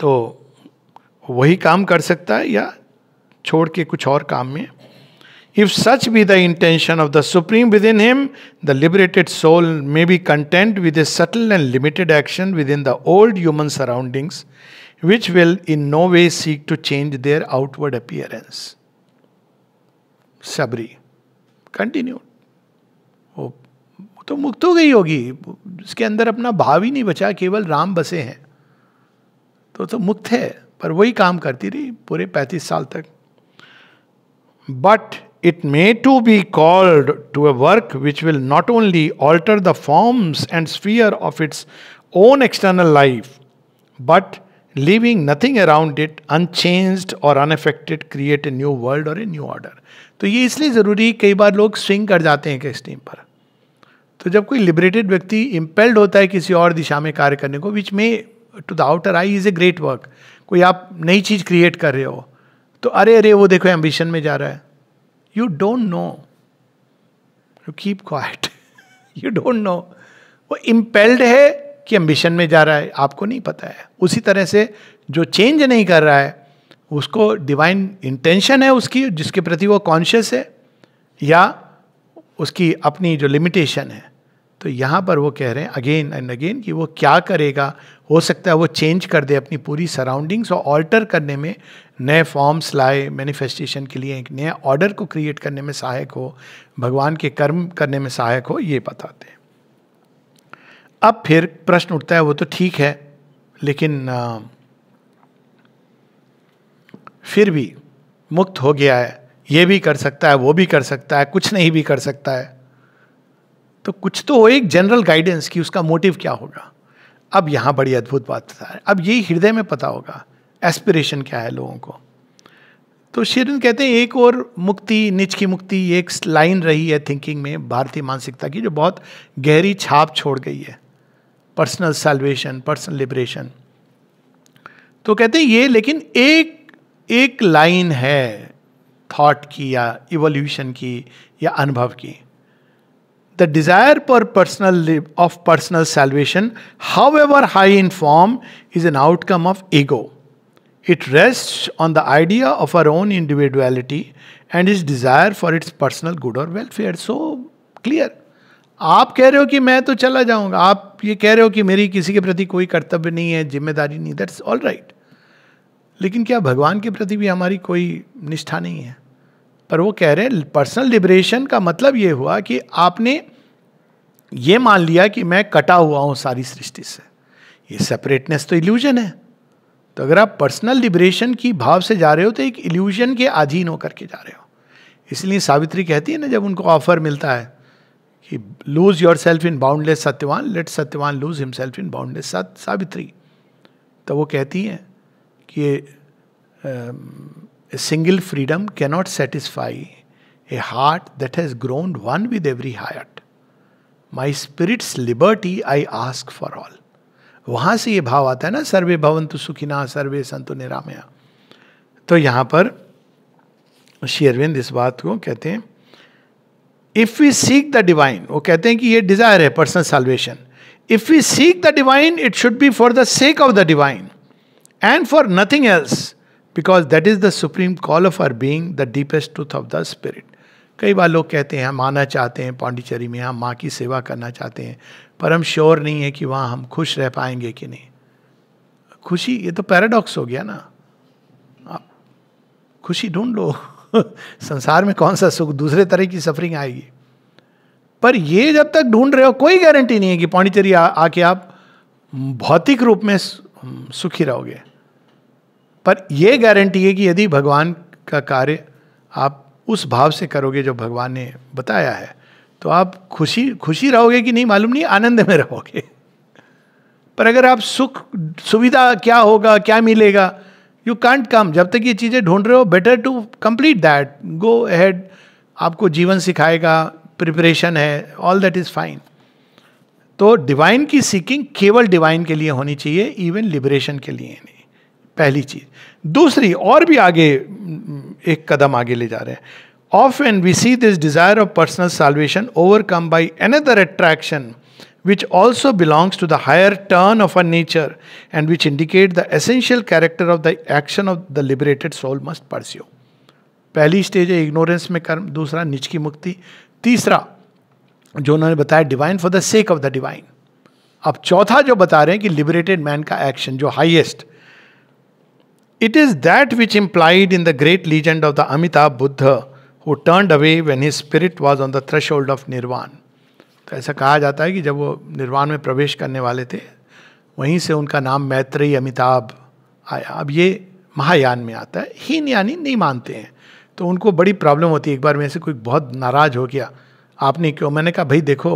तो वही काम कर सकता है या छोड़ के कुछ और काम में if such be the intention of the supreme within him the liberated soul may be content with a subtle and limited action within the old human surroundings which will in no way seek to change their outward appearance. Sabri. Continued. तो मुक्त हो गई होगी उसके अंदर अपना भाव ही नहीं बचा केवल राम बसे हैं तो तो मुक्त है पर वही काम करती रही पूरे पैंतीस साल तक but it may too be called to a work which will not only alter the forms and sphere of its own external life but leaving nothing around it unchange or unaffected create a new world और a new order तो ये इसलिए ज़रूरी कई बार लोग swing कर जाते हैं किस टीम पर तो जब कोई लिबरेटेड व्यक्ति इम्पेल्ड होता है किसी और दिशा में कार्य करने को विच में to the outer eye is a great work कोई आप नई चीज़ क्रिएट कर रहे हो तो अरे अरे वो देखो एम्बिशन में जा रहा है you don't know you keep quiet you don't know वो इम्पेल्ड है कि एम्बिशन में जा रहा है आपको नहीं पता है उसी तरह से जो चेंज नहीं कर रहा है उसको डिवाइन इंटेंशन है उसकी जिसके प्रति वो कॉन्शियस है या उसकी अपनी जो लिमिटेशन है तो यहाँ पर वो कह रहे हैं अगेन एंड अगेन कि वो क्या करेगा हो सकता है वो चेंज कर दे अपनी पूरी सराउंडिंग्स और ऑल्टर करने में नए फॉर्म्स लाए मैनिफेस्टेशन के लिए एक नया ऑर्डर को क्रिएट करने में सहायक हो भगवान के कर्म करने में सहायक हो ये बताते हैं अब फिर प्रश्न उठता है वो तो ठीक है लेकिन फिर भी मुक्त हो गया है ये भी कर सकता है वो भी कर सकता है कुछ नहीं भी कर सकता है तो कुछ तो हो एक जनरल गाइडेंस कि उसका मोटिव क्या होगा अब यहाँ बड़ी अद्भुत बात है अब यही हृदय में पता होगा एस्पिरेशन क्या है लोगों को तो शेरन कहते हैं एक और मुक्ति निच की मुक्ति एक लाइन रही है थिंकिंग में भारतीय मानसिकता की जो बहुत गहरी छाप छोड़ गई है पर्सनल सेल्वेशन पर्सनल लिबरेशन तो कहते हैं ये लेकिन एक एक लाइन है थॉट की या इवोल्यूशन की या अनुभव की the desire for personal of personal salvation however high in form is an outcome of ego it rest on the idea of our own individuality and his desire for its personal good और welfare so clear आप कह रहे हो कि मैं तो चला जाऊंगा आप ये कह रहे हो कि मेरी किसी के प्रति कोई कर्तव्य नहीं है जिम्मेदारी नहीं दैट्स ऑल राइट लेकिन क्या भगवान के प्रति भी हमारी कोई निष्ठा नहीं है पर वो कह रहे हैं पर्सनल लिबरेशन का मतलब ये हुआ कि आपने ये मान लिया कि मैं कटा हुआ हूँ सारी सृष्टि से ये सेपरेटनेस तो इल्यूजन है तो अगर आप पर्सनल लिबरेशन की भाव से जा रहे हो तो एक इल्यूजन के अधीन होकर के जा रहे हो इसलिए सावित्री कहती है ना जब उनको ऑफर मिलता है lose yourself in boundless Satyavan let Satyavan lose himself in boundless Savitri तो वो कहती हैं कि single freedom cannot satisfy a heart that has grown one with every heart my spirit's liberty I ask for all वहाँ से ये भाव आता है ना सर्वे भवंतु सुखिना सर्वे संतु निरामया तो यहाँ पर शेरविंद इस बात को कहते हैं if we seek the divine वो कहते हैं कि ये डिजायर है personal salvation if we seek the divine it should be for the sake of the divine and for nothing else because that is the supreme call of our being the deepest truth of the spirit कई बार लोग कहते हैं हम आना चाहते हैं पांडिचेरी में हम माँ की सेवा करना चाहते हैं पर हम श्योर नहीं है कि वहाँ हम खुश रह पाएंगे कि नहीं खुशी ये तो पैराडॉक्स हो गया ना आप खुशी ढूंढ लो [laughs] संसार में कौन सा सुख दूसरे तरह की सफरिंग आएगी पर ये जब तक ढूंढ रहे हो कोई गारंटी नहीं है कि पौंडिचेरी आके आप भौतिक रूप में सुखी रहोगे पर यह गारंटी है कि यदि भगवान का कार्य आप उस भाव से करोगे जो भगवान ने बताया है तो आप खुशी खुशी रहोगे कि नहीं मालूम नहीं आनंद में रहोगे पर अगर आप सुख सुविधा क्या होगा क्या मिलेगा यू कांट कम जब तक ये चीज़ें ढूंढ रहे हो better to complete that go ahead आपको जीवन सिखाएगा प्रिपरेशन है ऑल दैट इज़ फाइन तो डिवाइन की सीकिंग केवल डिवाइन के लिए होनी चाहिए इवन लिबरेशन के लिए नहीं पहली चीज दूसरी और भी आगे एक कदम आगे ले जा रहे हैं of and we see this desire of personal salvation overcome by another attraction which also belongs to the higher turn of our nature and which indicate the essential character of the action of the liberated soul must pursue पहली stage है ignorance में कर्म दूसरा निच की मुक्ति तीसरा जो उन्होंने बताया divine for the sake of the divine अब चौथा जो बता रहे हैं कि लिबरेटेड मैन का एक्शन जो highest it is that which implied in the great legend of the Amitabha Buddha who turn away when his spirit was on the threshold of nirvana तो ऐसा कहा जाता है कि जब वो निर्वाण में प्रवेश करने वाले थे वहीं से उनका नाम मैत्रेयी अमिताभ आया अब ये महायान में आता है हीन यानी नहीं मानते हैं तो उनको बड़ी प्रॉब्लम होती है एक बार मेरे से कोई बहुत नाराज हो गया आपने क्यों मैंने कहा भाई देखो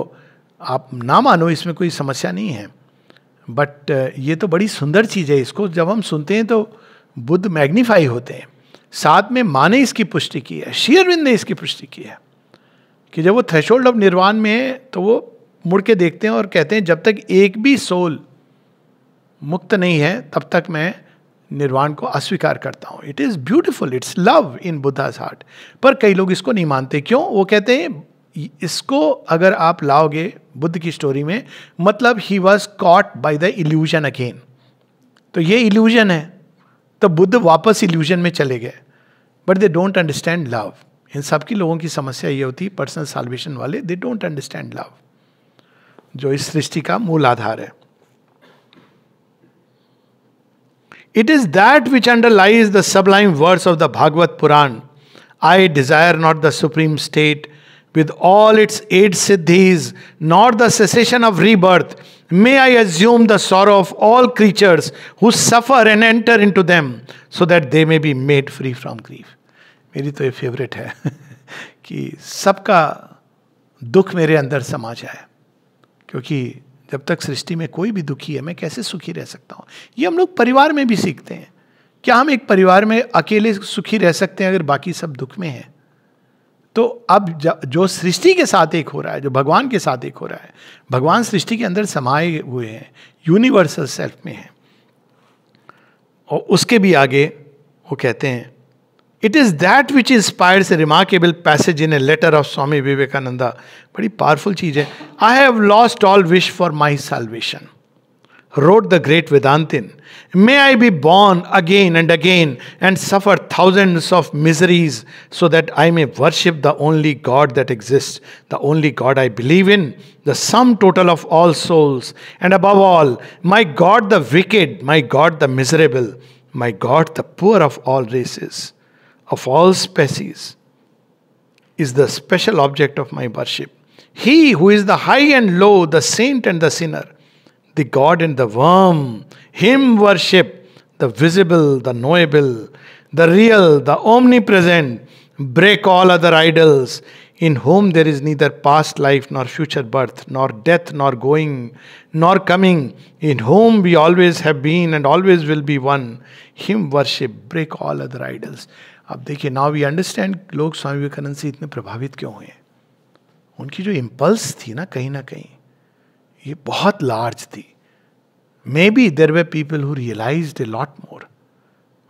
आप ना मानो इसमें कोई समस्या नहीं है बट ये तो बड़ी सुंदर चीज़ है इसको जब हम सुनते हैं तो बुद्ध मैग्नीफाई होते हैं साथ में माँ ने इसकी पुष्टि की है शेयरविंद ने इसकी पुष्टि की है कि जब वो थ्रेशोल्ड ऑफ निर्वाण में है तो वो मुड़ के देखते हैं और कहते हैं जब तक एक भी सोल मुक्त नहीं है तब तक मैं निर्वाण को अस्वीकार करता हूँ it is beautiful it's love in Buddha heart पर कई लोग इसको नहीं मानते क्यों वो कहते हैं इसको अगर आप लाओगे बुद्ध की स्टोरी में मतलब he was caught by the illusion again तो ये इल्यूजन है तो बुद्ध वापस इल्यूजन में चले गए but they don't understand love in सबकी लोगों की समस्या ये होती है पर्सनल सॉल्वेशन वाले दे डोंट अंडरस्टैंड लव जो इस सृष्टि का मूल आधार है it is that which underlies the sublime words of the Bhagavata Purana I desire not the supreme state with all its eight siddhis not the cessation of rebirth may I assume the sorrow of all creatures who suffer and enter into them so that they may be made free from grief मेरी तो ये favourite है [laughs] कि सबका दुख मेरे अंदर समा जाए क्योंकि जब तक सृष्टि में कोई भी दुखी है मैं कैसे सुखी रह सकता हूँ ये हम लोग परिवार में भी सीखते हैं क्या हम एक परिवार में अकेले सुखी रह सकते हैं अगर बाकी सब दुख में हैं तो अब जो सृष्टि के साथ एक हो रहा है जो भगवान के साथ एक हो रहा है भगवान सृष्टि के अंदर समाये हुए हैं यूनिवर्सल सेल्फ में हैं और उसके भी आगे वो कहते हैं It is that which inspires a remarkable passage in a letter of Swami Vivekananda. Very powerful thing. I have lost all wish for my salvation. Wrote the great Vedantin, May I be born again and again and suffer thousands of miseries so that I may worship the only God that exists, the only God I believe in, the sum total of all souls, and above all, my God the wicked, my God the miserable, my God the poor of all races of all species is the special object of my worship. He who is the high and low, the saint and the sinner, the God and the worm, him worship, the visible, the knowable, the real, the omnipresent. Break all other idols, in whom there is neither past life, nor future birth, nor death, nor going, nor coming, in whom we always have been and always will be one. Him worship, break all other idols. अब देखिए now we understand लोग स्वामी विवेकानंद से इतने प्रभावित क्यों हुए उनकी जो इम्पल्स थी ना कहीं ना कहीं ये बहुत लार्ज थी may be there were people who realise a lot more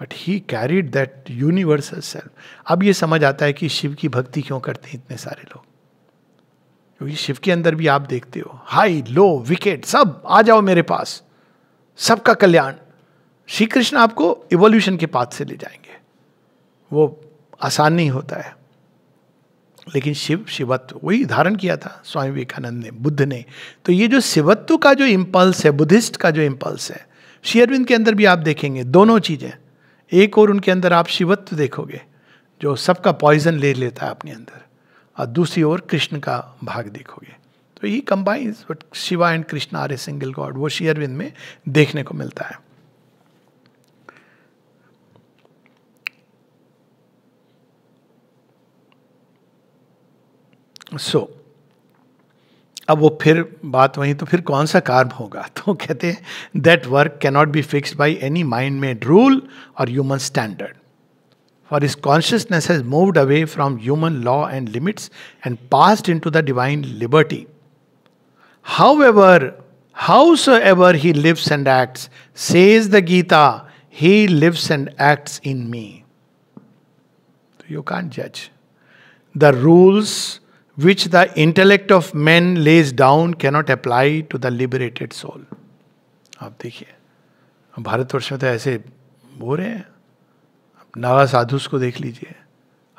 but he carried that universal self अब ये समझ आता है कि शिव की भक्ति क्यों करते हैं इतने सारे लोग क्योंकि शिव के अंदर भी आप देखते हो हाई लो विकेट सब आ जाओ मेरे पास सबका कल्याण श्री कृष्ण आपको इवोल्यूशन के पाथ से ले जाएंगे वो आसान नहीं होता है लेकिन शिव शिवत्व वही धारण किया था स्वामी विवेकानंद ने बुद्ध ने तो ये जो शिवत्व का जो इम्पल्स है बुद्धिस्ट का जो इम्पल्स है शेयरविंद के अंदर भी आप देखेंगे दोनों चीज़ें एक और उनके अंदर आप शिवत्व देखोगे जो सबका पॉइजन ले लेता है अपने अंदर और दूसरी ओर कृष्ण का भाग देखोगे तो ये combines but Shiva and Krishna R a single God वो शेयरविंद में देखने को मिलता है सो अब वो फिर बात वही तो फिर कौन सा कार्म होगा [laughs] तो कहते हैं that work cannot be fixed by any mind made rule or human standard for his consciousness has moved away from human law and limits and passed into the divine liberty however howsoever he lives and acts says the Gita he lives and acts in me you can जज the rules which the intellect of man lays down cannot apply to the liberated soul आप देखिए भारतवर्ष में तो ऐसे हो रहे हैं नवा नागा साधुस को देख लीजिए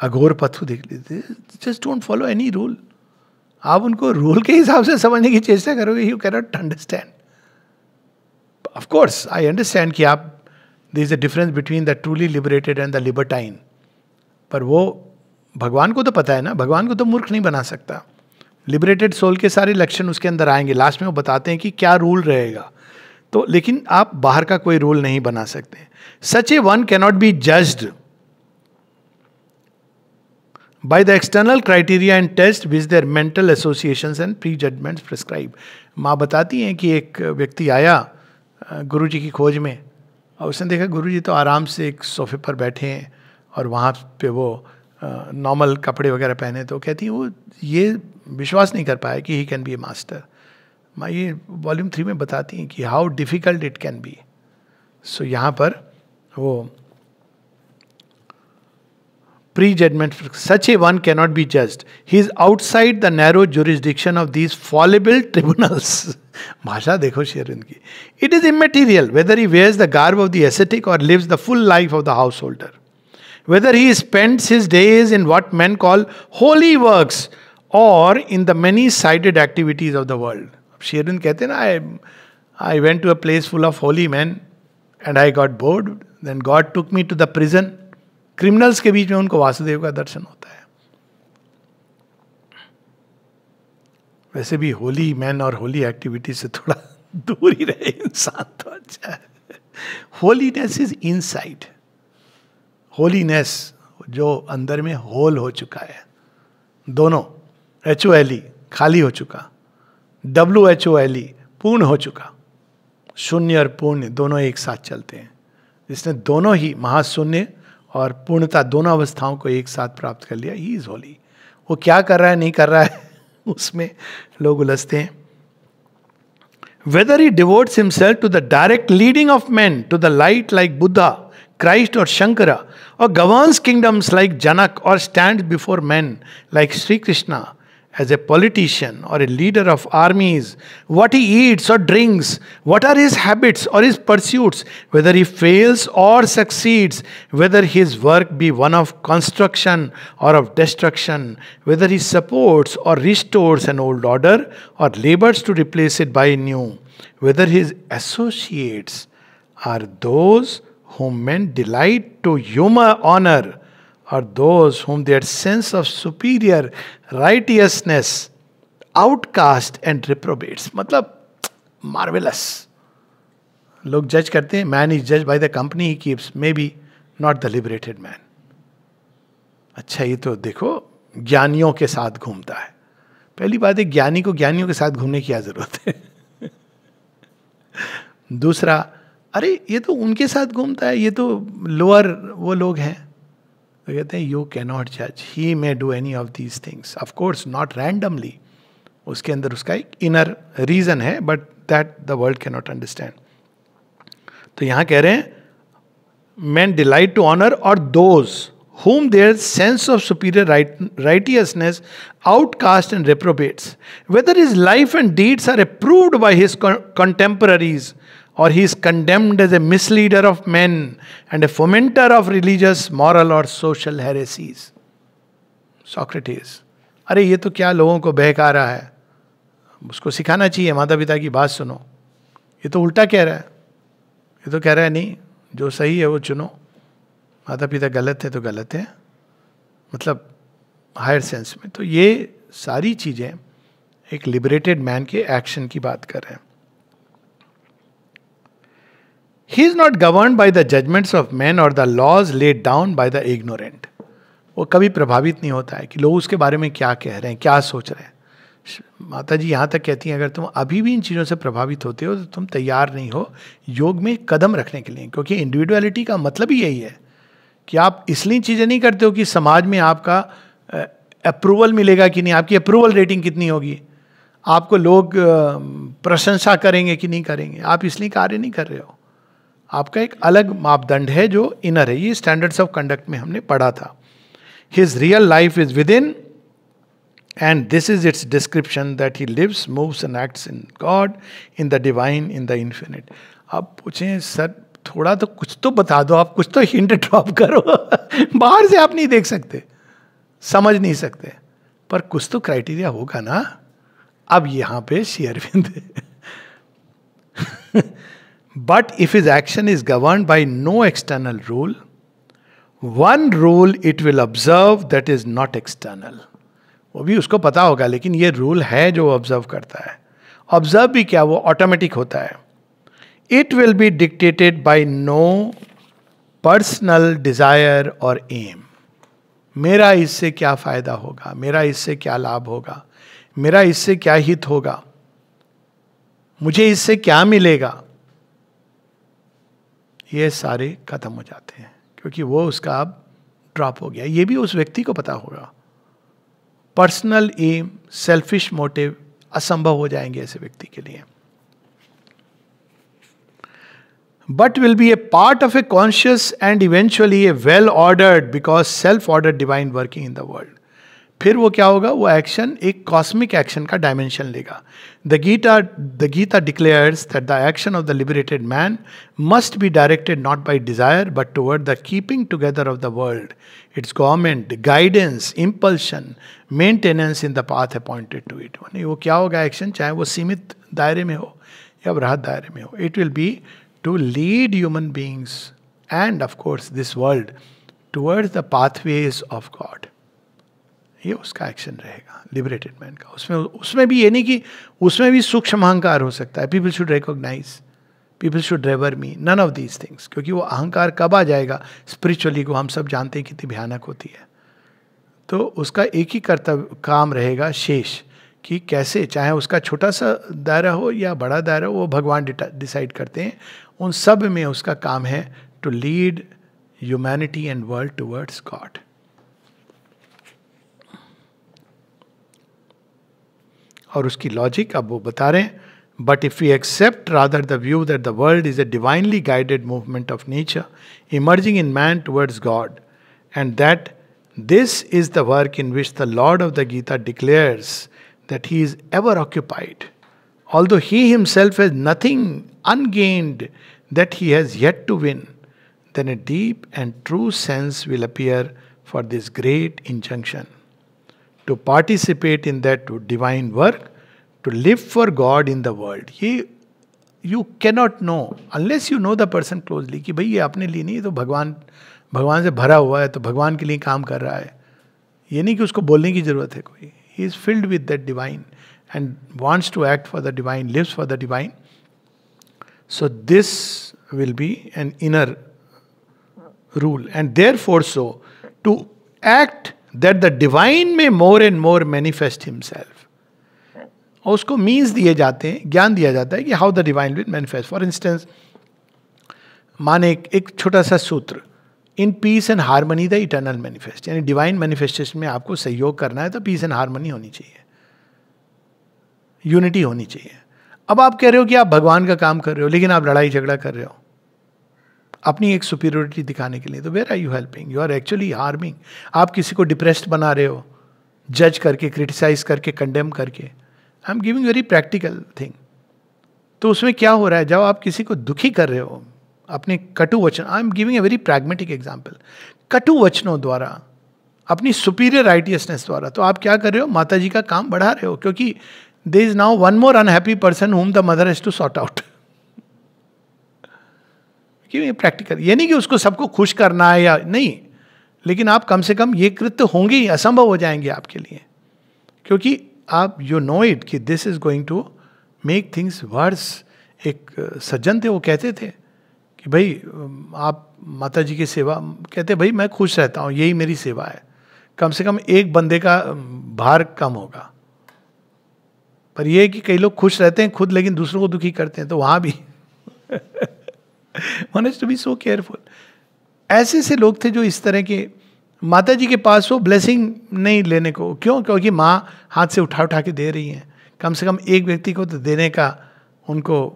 अघोर पथ को देख लीजिए just don't follow any rule आप उनको रूल के हिसाब से समझने की चेष्टा करोगे you cannot understand of course I understand कि आप the is a difference between the truly liberated and the libertine पर वो भगवान को तो पता है ना भगवान को तो मूर्ख नहीं बना सकता लिबरेटेड सोल के सारे लक्षण उसके अंदर आएंगे लास्ट में वो बताते हैं कि क्या रूल रहेगा तो लेकिन आप बाहर का कोई रूल नहीं बना सकते such a one cannot be judged the external criteria and test which their mental association and prejudgement prescribe माँ बताती हैं कि एक व्यक्ति आया गुरु जी की खोज में और उसने देखा गुरु जी तो आराम से एक सोफे पर बैठे हैं और वहाँ पे वो नॉर्मल कपड़े वगैरह पहने तो कहती है वो ये विश्वास नहीं कर पाया कि he can be A master माँ ये वॉल्यूम थ्री में बताती हैं कि how difficult it can B सो यहाँ पर वो pre judgement such a one cannot be judged he is outside the narrow jurisdiction of these fallible tribunals भाषा देखो शेरविंद की it is immaterial weather he wears the garb of the ascetic और lives the full life of the house holder whether he spends his days in what men call holy works or in the many sided activities of the world. शेरन kehte na, I, I went to a place full of holy men and I got bored. Then God took me to the prison. Criminals के बीच में उनको वासुदेव का दर्शन होता है वैसे भी होली मैन और होली एक्टिविटी से थोड़ा दूर ही रहे इंसान तो अच्छा है होलीनेस इज इनसाइड होलीनेस जो अंदर में होल हो चुका है दोनों एच ओ एल ई खाली हो चुका W H O L E पूर्ण हो चुका शून्य और पूर्ण दोनों एक साथ चलते हैं जिसने दोनों ही महाशून्य और पूर्णता दोनों अवस्थाओं को एक साथ प्राप्त कर लिया ही इज होली वो क्या कर रहा है नहीं कर रहा है [laughs] उसमें लोग उलझते हैं whether he devotes himself to the direct leading of man to the light like Buddha Christ or Shankara, or governs kingdoms like Janak, or stands before men like Sri Krishna as a politician or a leader of armies, what he eats or drinks, what are his habits or his pursuits, whether he fails or succeeds, whether his work be one of construction or of destruction, whether he supports or restores an old order or labors to replace it by a new, whether his associates are those whom men delight to humor honor are those whom their sense of superior righteousness outcast and reprobates Matlab, marvelous लोग जज करते हैं man is जज by the company he keeps may be not the liberated man अच्छा ये तो देखो ज्ञानियों के साथ घूमता है पहली बात है ज्ञानी को ज्ञानियों के साथ घूमने की क्या जरूरत है दूसरा अरे ये तो उनके साथ घूमता है ये तो लोअर वो लोग हैं तो कहते हैं यू कैन नॉट जज he may do any of these things of course not randomly उसके अंदर उसका एक इनर रीजन है but that the world can not understand तो यहां कह रहे हैं man delight to honour or those whom their sense of superior righteousness outcast and reprobates whether his life and deeds are approved by his contemporaries or he is condemned as a misleader of man and a फोमेंटर of religious moral or social heresies Socrates अरे ये तो क्या लोगों को बहका रहा है उसको सिखाना चाहिए माता पिता की बात सुनो ये तो उल्टा कह रहा है ये तो कह रहा है नहीं जो सही है वो चुनो माता पिता गलत है तो गलत है मतलब हायर सेंस में तो ये सारी चीज़ें एक लिबरेटेड मैन के एक्शन की बात कर रहे हैं he is not govern by the judgements of man or the laws laid down by the ignorant वो कभी प्रभावित नहीं होता है कि लोग उसके बारे में क्या कह रहे हैं क्या सोच रहे हैं माता जी यहाँ तक कहती हैं अगर तुम अभी भी इन चीज़ों से प्रभावित होते हो तो तुम तैयार नहीं हो योग में कदम रखने के लिए क्योंकि इंडिविजुअलिटी का मतलब ही यही है कि आप इसलिए चीज़ें नहीं करते हो कि समाज में आपका अप्रूवल मिलेगा कि नहीं आपकी अप्रूवल रेटिंग कितनी होगी आपको लोग प्रशंसा करेंगे कि नहीं करेंगे आप इसलिए कार्य नहीं कर रहे हो आपका एक अलग मापदंड है जो इनर है ये स्टैंडर्ड्स ऑफ कंडक्ट में हमने पढ़ा था his real life is within and this is its description that he lives moves and acts in God in the divine in the infinite आप पूछें सर थोड़ा तो कुछ तो बता दो आप कुछ तो हिंट ड्रॉप करो [laughs] बाहर से आप नहीं देख सकते समझ नहीं सकते पर कुछ तो क्राइटेरिया होगा ना अब यहां पे शेयरविंद [laughs] but if is action is govern by no external rule one rule it will observe that is not external वो भी उसको पता होगा लेकिन ये रूल है जो ऑब्जर्व करता है ऑब्जर्व भी क्या वो ऑटोमेटिक होता है it will be dictated by no personal desire or aim मेरा इससे क्या फायदा होगा मेरा इससे क्या लाभ होगा मेरा इससे क्या हित होगा मुझे इससे क्या मिलेगा ये सारे खत्म हो जाते हैं क्योंकि वो उसका अब ड्रॉप हो गया ये भी उस व्यक्ति को पता होगा पर्सनल एम सेल्फिश मोटिव असंभव हो जाएंगे ऐसे व्यक्ति के लिए but will be a part of a conscious and eventually a well ordered because self order divine working in the world फिर वो क्या होगा वो एक्शन एक कॉस्मिक एक्शन का डायमेंशन लेगा the Gita the Gita declares that the action of the liberated man must be directed not by desire but toward the keeping together of the world its government guidance impulsion maintenance in the path appointed to it यानी वो क्या होगा action चाहे वो सीमित दायरे में हो या बृहद दायरे में हो it will be to lead human beings and of course this world towards the pathways of God ये उसका एक्शन रहेगा लिबरेटेड मैन का उसमें उसमें भी ये नहीं कि उसमें भी सूक्ष्म अहंकार हो सकता है people should recognise people should revere me none of these things क्योंकि वो अहंकार कब आ जाएगा स्पिरिचुअली को हम सब जानते हैं कितनी भयानक होती है तो उसका एक ही कर्तव्य काम रहेगा शेष कि कैसे चाहे उसका छोटा सा दायरा हो या बड़ा दायरा हो वो भगवान डिसाइड करते हैं उन सब में उसका काम है to lead humanity and world towards God और उसकी लॉजिक अब वो बता रहे हैं but if you accept rather the view that the world is a divinely guided movement of nature emerging in man towards God and that this is the work in which the Lord of the Gita declares that he is ever occupied although he himself has nothing ungained that he has yet to win then a deep and true sense will appear for this great injunction to participate in that divine work to live for God in the world ये you cannot know unless you know the person closely कि भाई ये अपने लिए नहीं तो भगवान भगवान से भरा हुआ है तो भगवान के लिए काम कर रहा है ये नहीं कि उसको बोलने की जरूरत है कोई he is filled with that divine and wants to act for the divine lives for the divine so this will be an inner rule and therefore so to act that the divine may more and more manifest himself और उसको means दिए जाते हैं ज्ञान दिया जाता है कि how the divine will manifest for instance माने एक छोटा सा सूत्र in peace and harmony the eternal manifest यानी डिवाइन मैनिफेस्टेशन में आपको सहयोग करना है तो पीस एंड हारमोनी होनी चाहिए यूनिटी होनी चाहिए अब आप कह रहे हो कि आप भगवान का काम कर रहे हो लेकिन आप लड़ाई झगड़ा कर रहे हो अपनी एक सुपीरियोरिटी दिखाने के लिए तो where are you helping you are actually harming आप किसी को डिप्रेस्ड बना रहे हो जज करके क्रिटिसाइज करके कंडेम करके I am giving very practical thing तो उसमें क्या हो रहा है जब आप किसी को दुखी कर रहे हो अपने कटु वचन I am giving a very pragmatic example कटु वचनों द्वारा अपनी सुपीरियर राइटियसनेस द्वारा तो आप क्या कर रहे हो माता जी का काम बढ़ा रहे हो क्योंकि they is now one more unhappy person whom the Mother is to sort out कि ये प्रैक्टिकल ये नहीं कि उसको सबको खुश करना है या नहीं लेकिन आप कम से कम ये कृत्य होंगे ही असंभव हो जाएंगे आपके लिए क्योंकि आप यू नो इट कि this is going to make things worse एक सज्जन थे वो कहते थे कि भाई आप माता जी की सेवा कहते भाई मैं खुश रहता हूँ यही मेरी सेवा है कम से कम एक बंदे का भार कम होगा पर यह है कि कई लोग खुश रहते हैं खुद लेकिन दूसरों को दुखी करते हैं तो वहाँ भी [laughs] one is to be so careful ऐसे ऐसे लोग थे जो इस तरह के माता जी के पास वो ब्लेसिंग नहीं लेने को क्यों क्योंकि माँ हाथ से उठा उठा के दे रही हैं कम से कम एक व्यक्ति को तो देने का उनको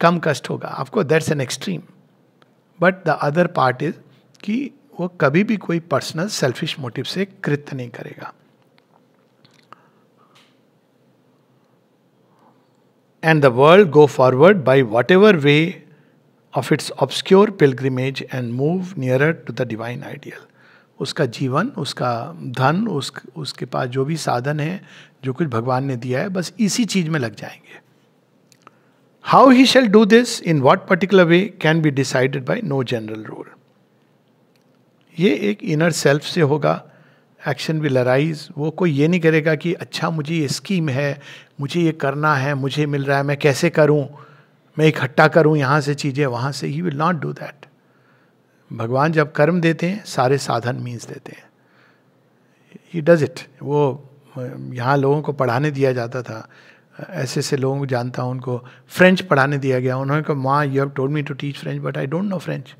कम कष्ट होगा आपको that's an extreme but the other part is कि वो कभी भी कोई पर्सनल सेल्फिश मोटिव से कृत्य नहीं करेगा and the world go forward by whatever way of its obscure pilgrimage and move nearer to the divine ideal. उसका जीवन उसका धन उस उसके पास जो भी साधन है जो कुछ भगवान ने दिया है बस इसी चीज में लग जाएंगे how he shall do this in what particular way can be decided by no general rule ये एक इनर सेल्फ से होगा एक्शन विल अराइज वो कोई ये नहीं करेगा कि अच्छा मुझे ये स्कीम है मुझे ये करना है मुझे मिल रहा है मैं कैसे करूँ मैं इकट्ठा करूं यहाँ से चीज़ें वहाँ से he will not do that भगवान जब कर्म देते हैं सारे साधन मीन्स देते हैं ही डज इट वो यहाँ लोगों को पढ़ाने दिया जाता था ऐसे ऐसे लोगों को जानता हूँ उनको फ्रेंच पढ़ाने दिया गया उन्होंने कहा माँ you have told me to teach French but I don't know French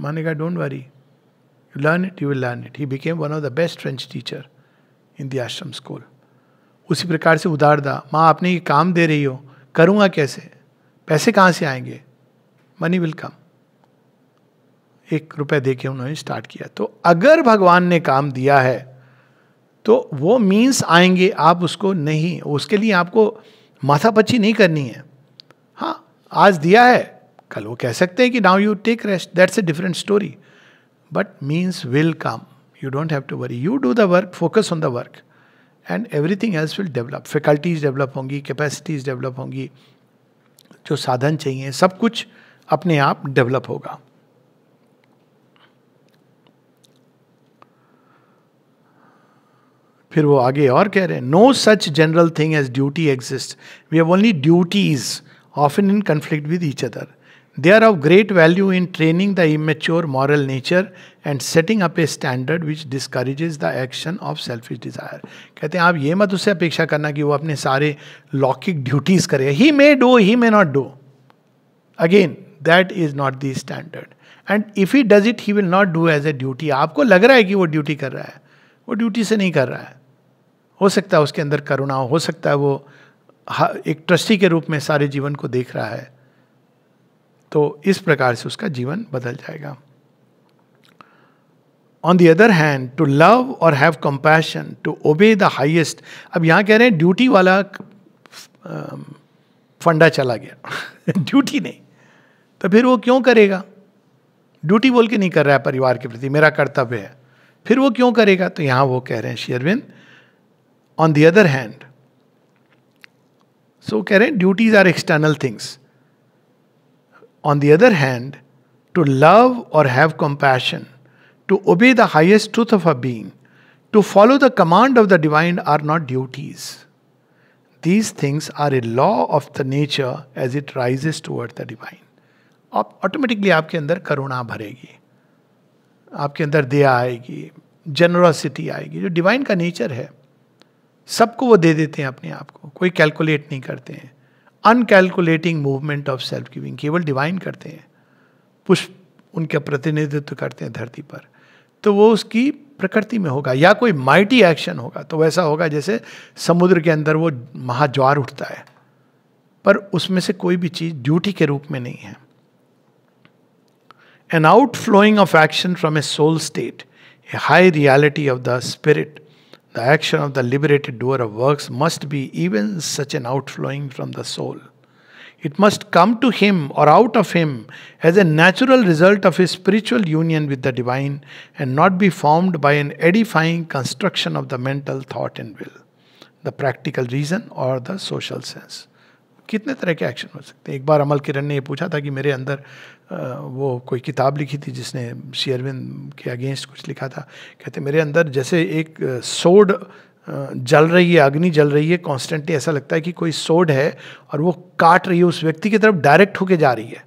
माँ ने कहा don't worry you learn it you will learn it he became one of the best French teacher in the ashram school उसी प्रकार से उदारदा माँ आपने ये काम दे रही हो करूँगा कैसे पैसे कहाँ से आएंगे मनी विल कम एक रुपए दे के उन्होंने स्टार्ट किया तो अगर भगवान ने काम दिया है तो वो मीन्स आएंगे आप उसको नहीं उसके लिए आपको माथापच्ची नहीं करनी है हाँ आज दिया है कल वो कह सकते हैं कि now you take rest that's a different story but means will come you don't have to worry you do the work focus on the work and everything else will develop faculties develop होंगी capacities develop होंगी जो साधन चाहिए सब कुछ अपने आप develop होगा फिर वो आगे और कह रहे हैं no such general thing as duty exist we have only duties often in conflict with each other they are of great value in training the immature moral nature and setting up a standard which discourages the action of selfish desire कहते हैं आप ये मत उससे अपेक्षा करना कि वो अपने सारे लौकिक ड्यूटीज करे he may do he may not do again that is not the standard and if he does it he will not do as a duty आपको लग रहा है कि वो ड्यूटी कर रहा है वो ड्यूटी से नहीं कर रहा है हो सकता है उसके अंदर करुणा हो हो सकता है वो एक ट्रस्टी के रूप में सारे जीवन को देख रहा है तो इस प्रकार से उसका जीवन बदल जाएगा on the other hand to love और have compassion to obey the highest अब यहाँ कह रहे हैं ड्यूटी वाला फंडा चला गया ड्यूटी [laughs] नहीं तो फिर वो क्यों करेगा ड्यूटी बोल के नहीं कर रहा है परिवार के प्रति मेरा कर्तव्य है फिर वो क्यों करेगा तो यहाँ वो कह रहे हैं शेयरविन on the other hand so कह रहे हैं duties are external things on the other hand to love और have compassion to obey the highest truth of our being, to follow the command of the divine are not duties. These things are a law of the nature as it rises toward the divine. आप automatically आपके अंदर करुणा भरेगी आपके अंदर दया आएगी generosity आएगी जो divine का नेचर है सबको वो दे देते हैं अपने आप को कोई कैलकुलेट नहीं करते हैं uncalculating movement of self giving केवल डिवाइन करते हैं पुष्प उनके प्रतिनिधित्व करते हैं धरती पर तो वो उसकी प्रकृति में होगा या कोई माइटी एक्शन होगा तो वैसा होगा जैसे समुद्र के अंदर वो महाज्वार उठता है पर उसमें से कोई भी चीज ड्यूटी के रूप में नहीं है an out flowing of action from a soul state a high reality of the spirit the action of the liberated doer of work must be even such an out flowing from the soul It must come to him or out of him as a natural result of his spiritual union with the divine and not be formed by an edifying construction of the mental thought and will, the practical reason or the social sense. कितने तरह के action हो सकते हैं एक बार अमल किरण ने ये पूछा था कि मेरे अंदर वो कोई किताब लिखी थी जिसने शेयरविंद के अगेंस्ट कुछ लिखा था कहते मेरे अंदर जैसे एक सोड जल रही है अग्नि जल रही है कॉन्स्टेंटली ऐसा लगता है कि कोई सोड है और वो काट रही है उस व्यक्ति की तरफ डायरेक्ट होके जा रही है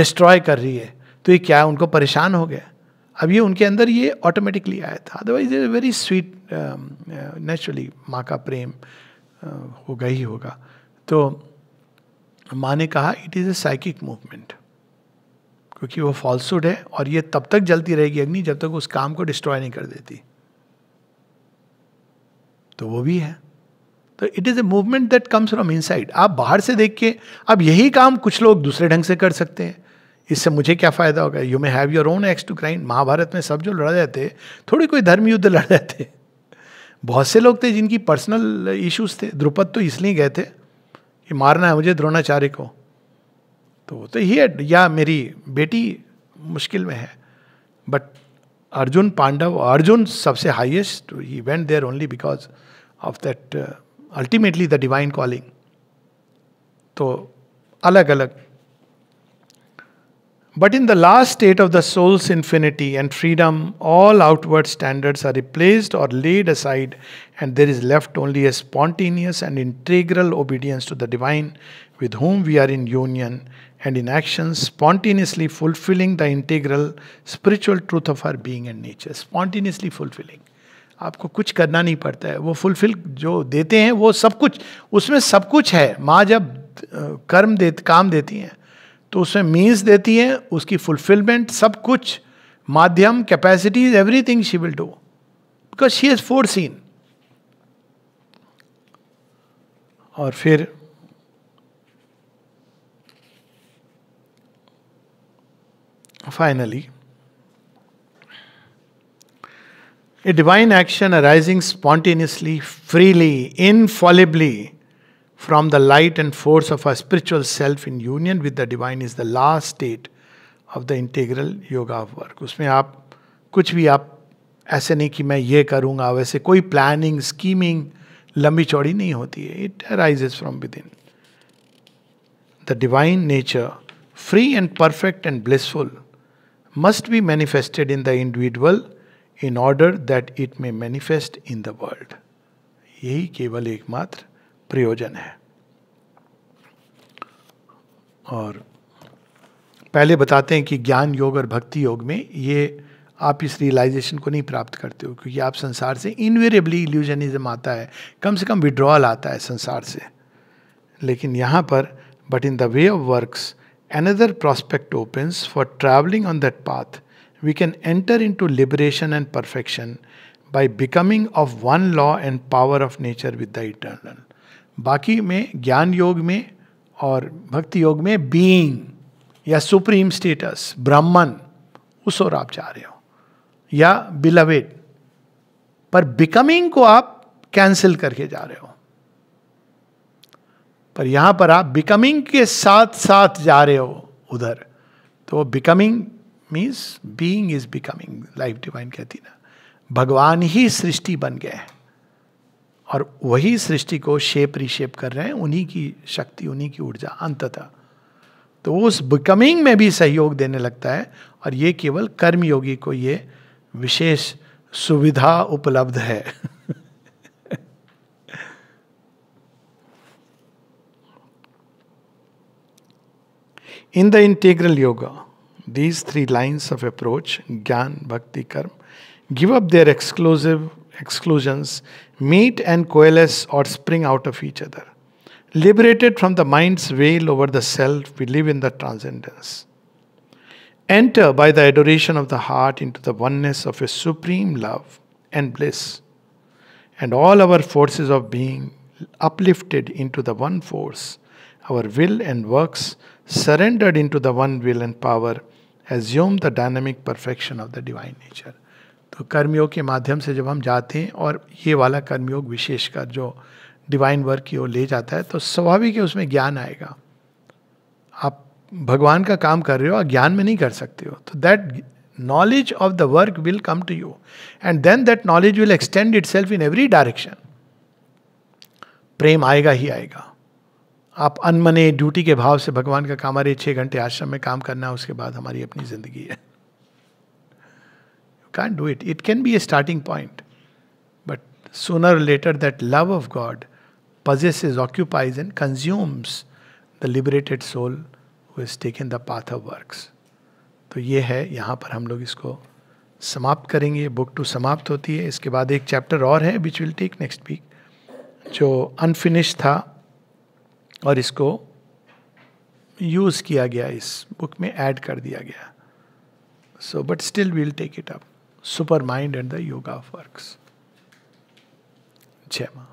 डिस्ट्रॉय कर रही है तो ये क्या है उनको परेशान हो गया अब ये उनके अंदर ये ऑटोमेटिकली आया था otherwise is very sweet naturally माँ का प्रेम uh, होगा ही होगा तो माँ ने कहा it is a psychic movement क्योंकि वो फॉल्सुड है और ये तब तक जलती रहेगी अग्नि जब तक उस काम को डिस्ट्रॉय नहीं कर देती तो वो भी है तो it is a movement that comes from inside आप बाहर से देख के अब यही काम कुछ लोग दूसरे ढंग से कर सकते हैं इससे मुझे क्या फ़ायदा होगा you may have your own axe to grind Mahabharata में सब जो लड़ जाते थोड़े कोई धर्म युद्ध लड़ जाते बहुत से लोग थे जिनकी पर्सनल इश्यूज थे द्रुपद तो इसलिए गए थे कि मारना है मुझे द्रोणाचार्य को तो वो तो ही या मेरी बेटी मुश्किल में है बट अर्जुन पांडव अर्जुन सबसे highest he went there only because of that ultimately the divine calling तो अलग अलग but in the last state of the souls infinity and freedom all outward standards are replaced और laid aside and there is left only a spontaneous and integral obedience to the divine with whom we are in union and in actions, spontaneously fulfilling the integral spiritual truth of our being and nature. Spontaneously fulfilling. आपको कुछ करना नहीं पड़ता है वो fulfil जो देते हैं वो सब कुछ उसमें सब कुछ है माँ जब कर्म दे काम देती हैं तो उसमें मीन्स देती हैं उसकी फुलफिलमेंट सब कुछ माध्यम capacities everything she will do because she is foreseen और फिर Finally, a divine action arising spontaneously, freely, infallibly from the light and force of our spiritual self in union with the divine is the last state of the integral yoga of work. उसमें आप कुछ भी आप ऐसे नहीं कि मैं ये करूँगा वैसे कोई प्लानिंग स्कीमिंग लंबी चौड़ी नहीं होती है it arises from within the divine nature free and perfect and blissful must be manifested in the individual in order that it may manifest in the world यही केवल एकमात्र प्रयोजन है और पहले बताते हैं कि ज्ञान योग और भक्ति योग में ये आप इस रियलाइजेशन को नहीं प्राप्त करते हो क्योंकि आप संसार से इनवेरेबली इल्यूजनिज्म आता है कम से कम विड्रॉल आता है संसार से लेकिन यहाँ पर but in the way of works another prospect opens for traveling on that path, we can enter into liberation and perfection by becoming of one law and power of nature with the eternal. बाकी में ज्ञान योग में और भक्ति योग में being या सुप्रीम स्टेटस ब्राह्मण उस ओर आप जा रहे हो या बिलवेड पर बिकमिंग को आप कैंसिल करके जा रहे हो पर यहां पर आप बिकमिंग के साथ साथ जा रहे हो उधर तो becoming means being is becoming life divine कहती ना भगवान ही सृष्टि बन गए और वही सृष्टि को शेप रिशेप कर रहे हैं उन्हीं की शक्ति उन्हीं की ऊर्जा अंततः तो उस बिकमिंग में भी सहयोग देने लगता है और ये केवल कर्मयोगी को ये विशेष सुविधा उपलब्ध है [laughs] In the integral yoga, these three lines of approach, Gyan, Bhakti, Karma, give up their exclusive exclusions, meet and coalesce or spring out of each other. Liberated from the mind's veil over the self, we live in the transcendence. Enter by the adoration of the heart into the oneness of a supreme love and bliss, and all our forces of being uplifted into the one force, our will and works surrendered into the one will and power, assume the dynamic perfection of the divine nature. तो कर्मयोग के माध्यम से जब हम जाते हैं और ये वाला कर्मयोग विशेषकर जो डिवाइन वर्क की ओर ले जाता है तो स्वाभाविक है उसमें ज्ञान आएगा आप भगवान का काम कर रहे हो और ज्ञान में नहीं कर सकते हो तो that knowledge of the work will come to you and then that knowledge will extend itself in every direction प्रेम आएगा ही आएगा आप अनमने ड्यूटी के भाव से भगवान का काम अरे छः घंटे आश्रम में काम करना है उसके बाद हमारी अपनी जिंदगी है you can do it it can be a starting point but sooner later that love of God possesses is occupies and consumes the liberated soul who is taken the path of work तो ये है यहाँ पर हम लोग इसको समाप्त करेंगे बुक टू समाप्त होती है इसके बाद एक चैप्टर और है which will take next week जो अनफिनिश था और इसको यूज किया गया इस बुक में ऐड कर दिया गया so but still we'll take it up super mind and the yoga works जय माँ